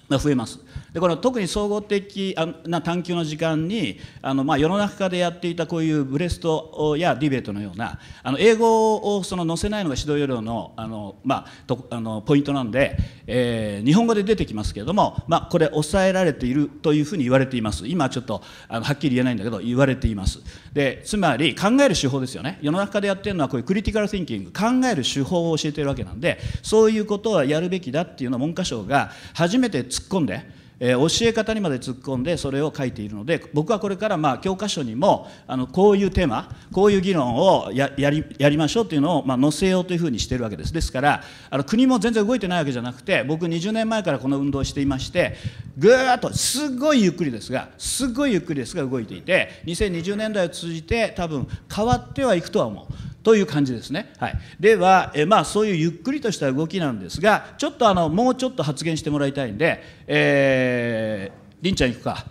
増えますでこの特に総合的な探究の時間にあの、まあ、世の中でやっていたこういうブレストやディベートのようなあの英語をその載せないのが指導要領のあの、まあ、とあのポイントなんで、えー、日本語で出てきますけれども、まあ、これ抑えられているというふうに言われています今ちょっとあのはっきり言えないんだけど言われていますでつまり考える手法ですよね世の中でやってるのはこういうクリティカル・ティンキング考える手法を教えてるわけなんでそういうことはやるべきだっていうのを文科省が初めて突っ込んでえー、教え方にまで突っ込んでそれを書いているので僕はこれからまあ教科書にもあのこういうテーマこういう議論をやりやりましょうというのをまあ載せようというふうにしているわけですですからあの国も全然動いてないわけじゃなくて僕20年前からこの運動をしていましてぐーっとすごいゆっくりですがすごいゆっくりですが動いていて2020年代を通じて多分変わってはいくとは思う。という感じですね。はい、では、えまあ、そういうゆっくりとした動きなんですがちょっとあのもうちょっと発言してもらいたいんで、えー、りんちゃんいくか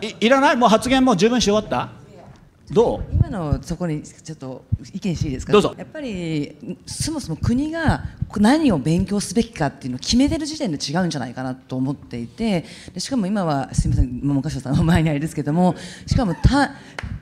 いいらないもう発言も十分し終わったどう今のそこにちょっと意見していいですかどうぞやっぱりそもそも国が何を勉強すべきかっていうのを決めてる時点で違うんじゃないかなと思っていてでしかも今はすみません文科省さんの前にあれですけどもしかもた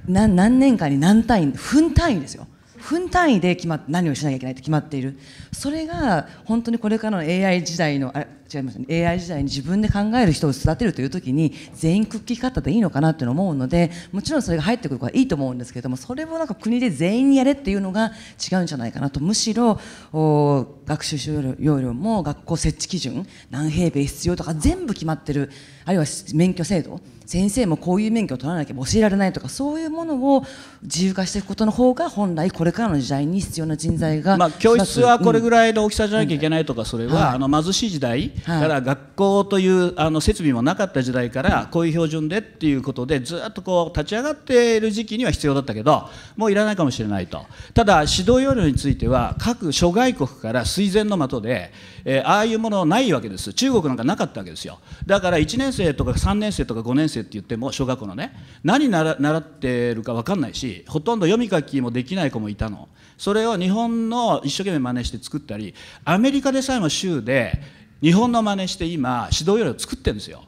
何年間に何単位分単位ですよ分単位で決まっ何をしなきゃいけないと決まっているそれが本当にこれからの AI 時代のあ違います、ね、AI 時代に自分で考える人を育てるという時に全員クッキーカったでいいのかなって思うのでもちろんそれが入ってくるからいいと思うんですけどもそれをなんか国で全員にやれっていうのが違うんじゃないかなとむしろ学習要領も学校設置基準何平米必要とか全部決まってるあるいは免許制度先生もこういう免許を取らなきゃ教えられないとかそういうものを自由化していくことの方が本来これからの時代に必要な人材が、まあ、教室はこれぐらいの大きさじゃなきゃいけないとか、それは、あの貧しい時代から学校というあの設備もなかった時代からこういう標準でっていうことでずっとこう立ち上がっている時期には必要だったけどもういらないかもしれないとただ指導要領については各諸外国から垂前の的で、えー、ああいうものないわけです中国なんかなかったわけですよだから1年生とか3年生とか5年生生って言っても小学校のね何習ってるか分かんないしほとんど読み書きもできない子もいたのそれを日本の一生懸命真似して作ったりアメリカでさえも州で日本の真似して今指導要領を作ってるんですよ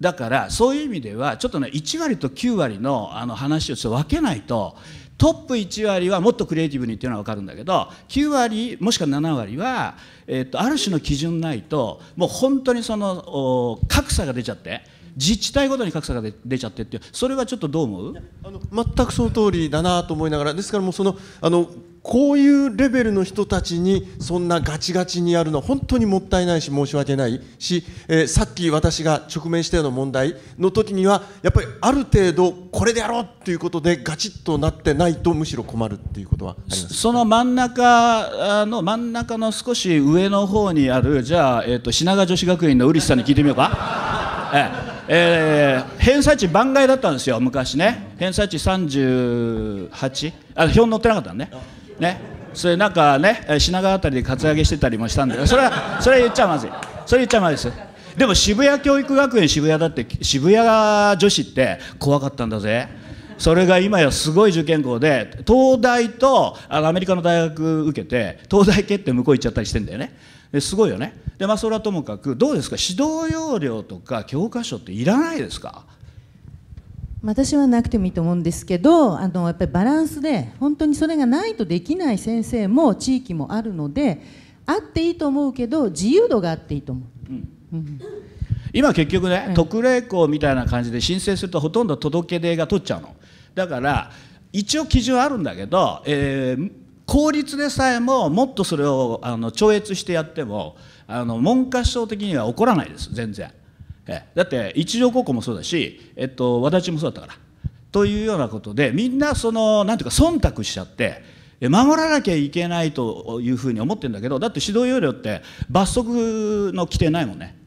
だからそういう意味ではちょっとね1割と9割のあの話をちょっと分けないとトップ1割はもっとクリエイティブにっていうのは分かるんだけど9割もしくは7割は、えー、とある種の基準ないともう本当にその格差が出ちゃって。自治体ごとに格差が出ちゃってってそれはちょっとどう思うあの全くその通りだなと思いながらですからもうそのあのこういうレベルの人たちにそんなガチガチにやるのは本当にもったいないし申し訳ないし、えー、さっき私が直面したような問題の時にはやっぱりある程度これでやろうということでガチッとなってないとむしろ困るっていうことはその真ん中の真ん中の少し上の方にあるじゃあ、えーと、品川女子学院のウリスさんに聞いてみようか。えええー、偏差値番外だったんですよ昔ね偏差値38あ表に載ってなかったねねそれなんかね品川辺りでカツ上げしてたりもしたんで、それはそれ言っちゃまずいそれ言っちゃまずいですでも渋谷教育学園渋谷だって渋谷女子って怖かったんだぜそれが今やすごい受験校で東大とあのアメリカの大学受けて東大蹴って向こう行っちゃったりしてんだよねすごいよねでまあそれはともかくどうですか指導要領とか教科書っていらないですか私はなくてもいいと思うんですけどあのやっぱりバランスで本当にそれがないとできない先生も地域もあるのであっていいと思うけど自由度があっていいと思う。うんうん、今結局ね、うん、特例校みたいな感じで申請するとほとんど届け出が取っちゃうのだから一応基準あるんだけど、えー、効率でさえももっとそれをあの超越してやってもあの文科省的には起こらないです全然、えだって一条高校もそうだし、えっと、和田ちもそうだったからというようなことでみんなそのなんていうか忖度しちゃって守らなきゃいけないというふうに思ってるんだけどだって指導要領って罰則の規定ないもんね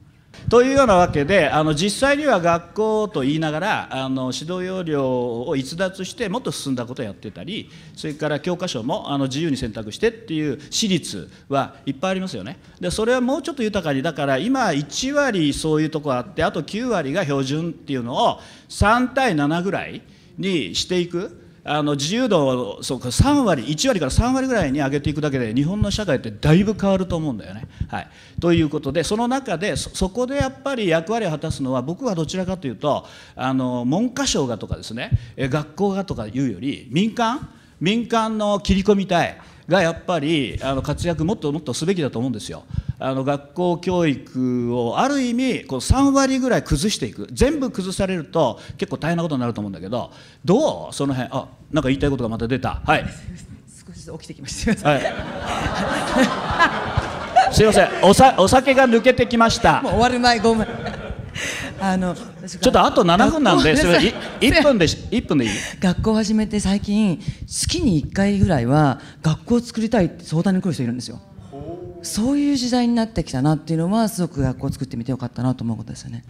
というようなわけであの実際には学校と言いながらあの指導要領を逸脱してもっと進んだことをやってたりそれから教科書もあの自由に選択してっていう私立はいっぱいありますよねでそれはもうちょっと豊かにだから今1割そういうとこあってあと9割が標準っていうのを3対7ぐらいにしていく。あの自由度をそうか3割1割から3割ぐらいに上げていくだけで日本の社会ってだいぶ変わると思うんだよね。はい、ということでその中でそこでやっぱり役割を果たすのは僕はどちらかというとあの文科省がとかですね学校がとかいうより民間民間の切り込みたいがやっぱりあの活躍もっともっとすべきだと思うんですよ。あの学校教育をある意味こう3割ぐらい崩していく全部崩されると結構大変なことになると思うんだけどどうその辺あなんか言いたいことがまた出たはい少しずつ起きてきました すいませんおさお酒が抜けてきましたもう終わる前ごめん あのちょっとあと7分なんでそれ1分で1分でいい学校始めて最近月に1回ぐらいは学校を作りたいって相談に来る人いるんですよそういう時代になってきたなっていうのはすごく学校を作ってみてよかったなと思うことですよね。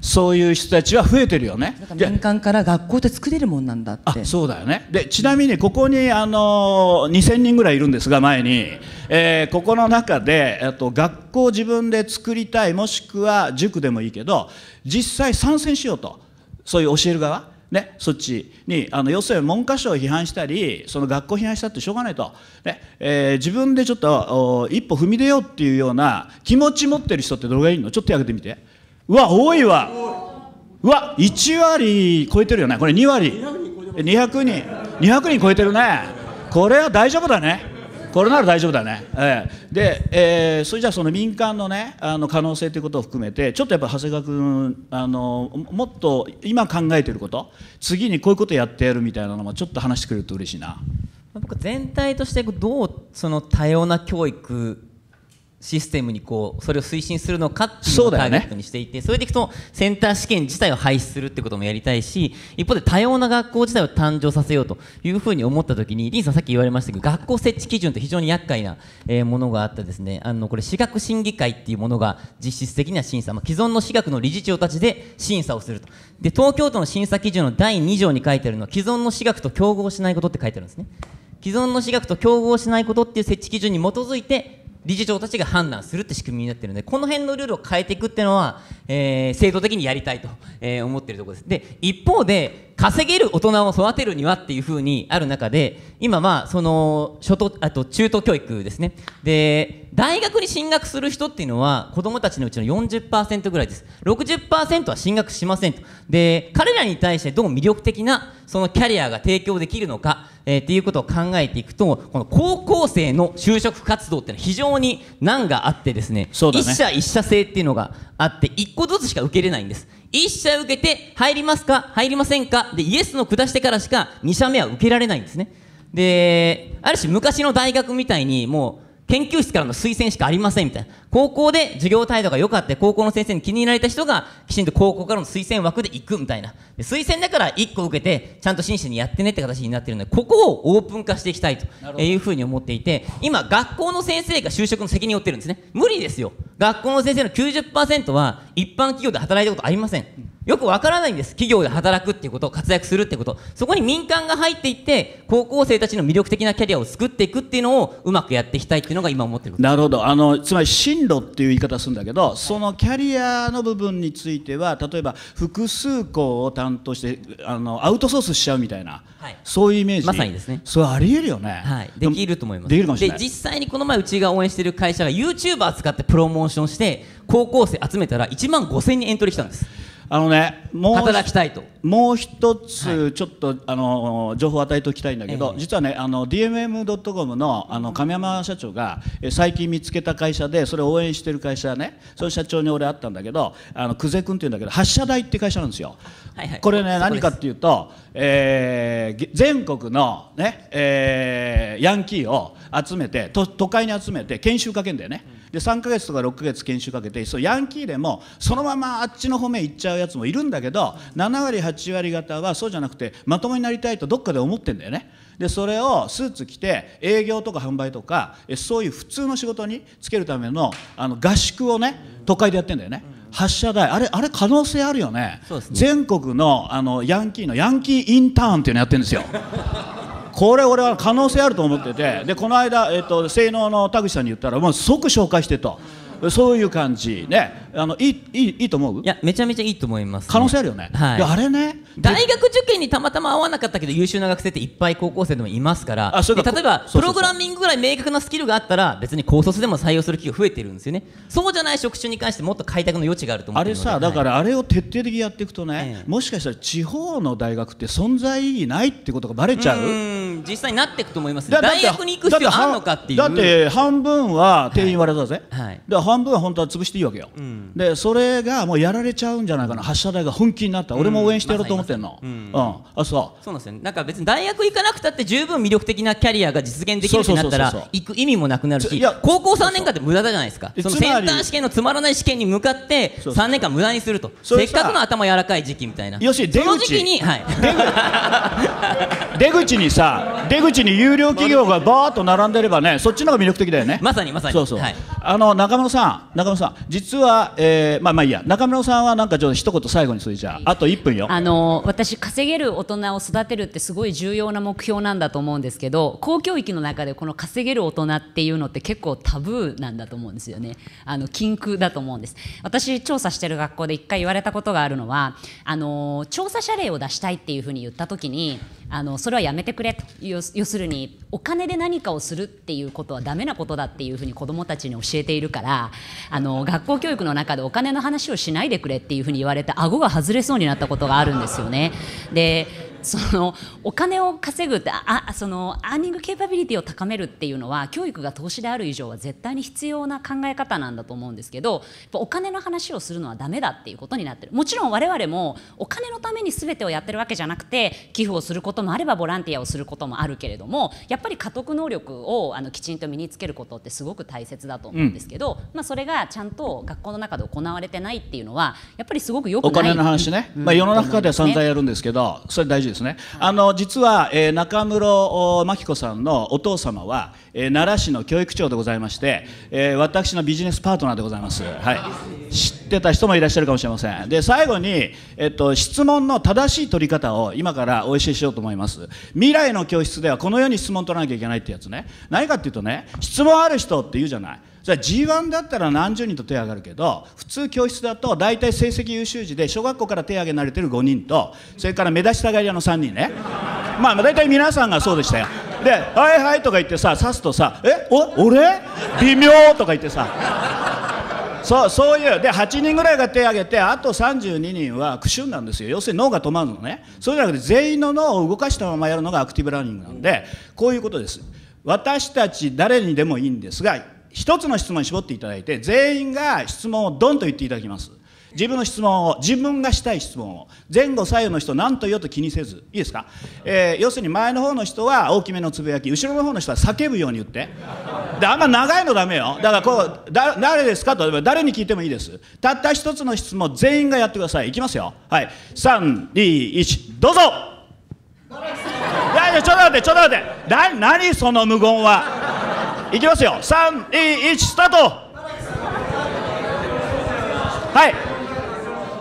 そういう人たちは増えてるよね民間から学校で作れるもんなんだってそうだよねでちなみにここにあの2000人ぐらいいるんですが前に、えー、ここの中で、えっと、学校自分で作りたいもしくは塾でもいいけど実際参戦しようとそういう教える側ね、そっちにあの要するに文科省を批判したりその学校を批判したってしょうがないと、ねえー、自分でちょっと一歩踏み出ようっていうような気持ち持ってる人ってどれがいいのちょっと手挙げてみて。うわ多いわうわ1割超えてるよねこれ2割200人200人超えてるねこれは大丈夫だねこれなら大丈夫だね、えー、で、えー、それじゃあその民間のねあの可能性ということを含めてちょっとやっぱ長谷川君あのもっと今考えてること次にこういうことやってやるみたいなのもちょっと話してくれると嬉しいな僕全体としてどうその多様な教育システムにこうそれを推進するのかっていうのをターゲットにしていてそ,、れでいくとセンター試験自体を廃止するってこともやりたいし一方で多様な学校自体を誕生させようというふうに思った時にリンさんさっき言われましたけど学校設置基準って非常に厄介なものがあってですねあのこれ私学審議会っていうものが実質的な審査、まあ、既存の私学の理事長たちで審査をするとで東京都の審査基準の第2条に書いてあるのは既存の私学と競合しないことって書いてあるんですね既存の私学と競合しないことっていう設置基準に基づいて理事長たちが判断するって仕組みになってるのでこの辺のルールを変えていくっていうのは、えー、制度的にやりたいと、えー、思ってるところですで一方で稼げる大人を育てるにはっていうふうにある中で今まあその初等あと中等教育ですねで大学に進学する人っていうのは子どもたちのうちの40%ぐらいです60%は進学しませんとで彼らに対してどう魅力的なそのキャリアが提供できるのか、えー、っていうことを考えていくとこの高校生の就職活動ってのは非常に難があってですね、ね、一社一社制っていうのがあって1個ずつしか受けれないんです1社受けて入りますか入りませんかでイエスの下してからしか2社目は受けられないんですねである種昔の大学みたいにもう研究室からの推薦しかありませんみたいな。高校で授業態度が良かった、高校の先生に気に入られた人が、きちんと高校からの推薦枠で行くみたいな。で推薦だから1個受けて、ちゃんと真摯にやってねって形になってるので、ここをオープン化していきたいというふうに思っていて、今、学校の先生が就職の責任を負ってるんですね。無理ですよ。学校の先生の90%は一般企業で働いたことありません。よくわからないんです企業で働くっていうこと活躍するってことそこに民間が入っていって高校生たちの魅力的なキャリアを作っていくっていうのをうまくやっていきたいっていうのが今思ってることなるほどあのつまり進路っていう言い方するんだけどそのキャリアの部分については例えば複数校を担当してあのアウトソースしちゃうみたいな、はい、そういうイメージまさにですねそれありえるよね、はい、できると思いますで実際にこの前うちが応援してる会社が YouTuber 使ってプロモーションして高校生集めたら1万5000人エントリーしたんですあのね、もう働きたいともう一つちょっと、はい、あの情報を与えておきたいんだけど、えー、実はねあの DMM.com のあの亀山社長が最近見つけた会社でそれを応援してる会社ねその社長に俺会ったんだけどあの久世君っていうんだけど発射台って会社なんですよ。はいはい、これね何かっていうと、えー、全国のね、えー、ヤンキーを集めて都会に集めて研修かけんだよね。うんで3ヶ月とか6ヶ月研修かけてそうヤンキーでもそのままあっちの方面行っちゃうやつもいるんだけど7割8割方はそうじゃなくてまともになりたいとどっかで思ってんだよねでそれをスーツ着て営業とか販売とかそういう普通の仕事につけるためのあの合宿をね都会でやってんだよね。発射台あれあれ可能性あるよね、ね、全国のあのヤンキーのヤンキーインターンっていうのやってるんですよこれ俺は可能性あると思っててでこの間、えーと、性能の田口さんに言ったらもう即紹介してと。そういう感じね、あのいいいいと思う？いやめちゃめちゃいいと思います、ね、可能性あるよね。はい。いあれね、大学受験にたまたま合わなかったけど優秀な学生っていっぱい高校生でもいますから。あ、そうか。例えばプログラミングぐらい明確なスキルがあったら別に高卒でも採用する企業増えてるんですよね。そうじゃない職種に関してもっと開拓の余地があると思うあれさ、はい、だからあれを徹底的にやっていくとね、ええ、もしかしたら地方の大学って存在意義ないってことがバレちゃう。う実際になっていくと思います大学に行く必要あるのかっていうだって半分は定員割れだぜ、はい、で半分は本当は潰していいわけよ、うん、でそれがもうやられちゃうんじゃないかな発射台が本気になった、俺も応援してやろうと思ってんの、まうん、あそうそうなんですよ、ね、なんか別に大学行かなくたって十分魅力的なキャリアが実現できるってなったら行く意味もなくなるしいや高校3年間って無駄じゃないですかそのセンター試験のつまらない試験に向かって3年間無駄にするとせっかくの頭柔らかい時期みたいなよし出口に、はい、出口にさ出口に有料企業がばーっと並んでればね、そっちの方が魅力的だよね。まさにまさに。そうそう。はい、あの中村さん、中村さん、実は、えー、まあまあいいや、中村さんはなんかちょっと一言最後にするじゃあ、あと1分よ。あの私稼げる大人を育てるってすごい重要な目標なんだと思うんですけど、公教育の中でこの稼げる大人っていうのって結構タブーなんだと思うんですよね。あの禁句だと思うんです。私調査してる学校で一回言われたことがあるのは、あの調査謝礼を出したいっていうふうに言った時に。あのそれはやめてくれと要するにお金で何かをするっていうことはダメなことだっていうふうに子どもたちに教えているからあの学校教育の中でお金の話をしないでくれっていうふうに言われて顎が外れそうになったことがあるんですよね。でそのお金を稼ぐってあそのアーニングケーパビリティを高めるっていうのは教育が投資である以上は絶対に必要な考え方なんだと思うんですけどお金の話をするのはダメだっていうことになってるもちろん我々もお金のために全てをやってるわけじゃなくて寄付をすることもあればボランティアをすることもあるけれどもやっぱり家督能力をあのきちんと身につけることってすごく大切だと思うんですけど、うん、まあ、それがちゃんと学校の中で行われてないっていうのはやっぱりすごくよくないお金の話ね、うん、まあ、世の中では散々やるんですけどそれ大事ですですね、はい、あの実は、えー、中室真紀子さんのお父様は、えー、奈良市の教育長でございまして、えー、私のビジネスパートナーでございます、はい、知ってた人もいらっしゃるかもしれませんで最後に、えっと、質問の正しい取り方を今からお教えしようと思います未来の教室ではこのように質問取らなきゃいけないってやつね何かっていうとね質問ある人って言うじゃないじゃあ G1 だったら何十人と手を挙がるけど普通教室だと大体成績優秀児で小学校から手を挙げ慣れてる5人とそれから目立ちたがり屋の3人ね まあ大体皆さんがそうでしたよで「はいはい」とか言ってさ指すとさ「えお俺微妙」とか言ってさそうそういうで8人ぐらいが手を挙げてあと32人は苦シなんですよ要するに脳が止まるのねそうじゃなくて全員の脳を動かしたままやるのがアクティブラーニングなんでこういうことです私たち誰にでもいいんですが一つの質問に絞っていただいて全員が質問をドンと言っていただきます自分の質問を自分がしたい質問を前後左右の人何と言おうと気にせずいいですか、えー、要するに前の方の人は大きめのつぶやき後ろの方の人は叫ぶように言ってであんま長いのだめよだからこうだ誰ですかと誰に聞いてもいいですたった一つの質問全員がやってくださいいきますよはい321どうぞいやいちょっと待ってちょっと待ってだ何その無言はいきますよ321スタートはい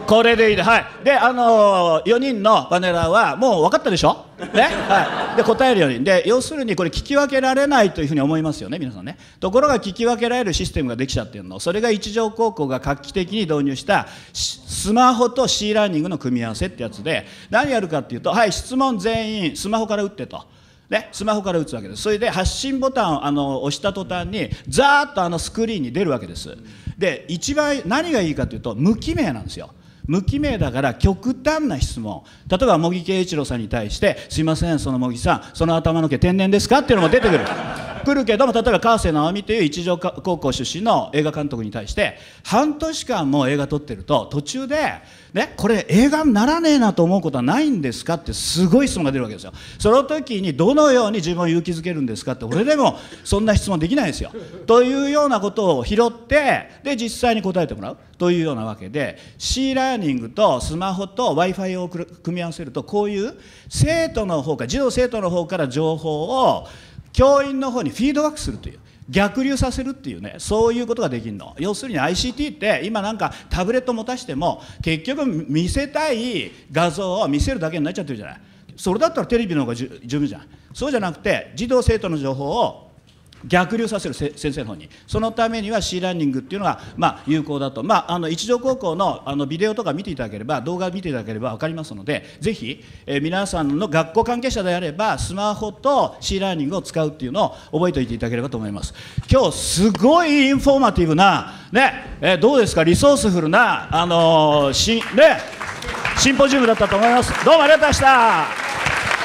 これでいいではいであのー、4人のパネラーはもう分かったでしょねはい、で答えるようにで要するにこれ聞き分けられないというふうに思いますよね皆さんねところが聞き分けられるシステムができちゃってるのそれが一条高校が画期的に導入したスマホと C ラーニングの組み合わせってやつで何やるかっていうとはい質問全員スマホから打ってと。ね、スマホから打つわけですそれで発信ボタンをあの押した途端にザーッとあのスクリーンに出るわけですで一番何がいいかというと無記名なんですよ無記名だから極端な質問例えば茂木圭一郎さんに対して「すいませんその茂木さんその頭の毛天然ですか?」っていうのも出てくる来るけども例えば川瀬直美という一条高校出身の映画監督に対して半年間も映画撮ってると途中で、ね、これ映画にならねえなと思うことはないんですかってすごい質問が出るわけですよその時にどのように自分を勇気づけるんですかって俺でもそんな質問できないですよというようなことを拾ってで実際に答えてもらうというようなわけで C ラーニングとスマホと w i f i を組み合わせるとこういう生徒の方から児童生徒の方から情報を教員の方にフィードバックするという逆流させるっていうねそういうことができるの要するに ICT って今なんかタブレット持たしても結局見せたい画像を見せるだけになっちゃってるじゃないそれだったらテレビの方が十分じゃんそうじゃなくて児童生徒の情報を逆流させる先生の方にそのためには C ランニングっていうのが、まあ、有効だと、まあ、あの一条高校のあのビデオとか見ていただければ動画見ていただければ分かりますのでぜひ、えー、皆さんの学校関係者であればスマホと C ラーニングを使うっていうのを覚えておいていただければと思います今日すごいインフォーマティブな、ねえー、どうですかリソースフルな、あのー、しね、シンポジウムだったと思いますどうもありがとうございました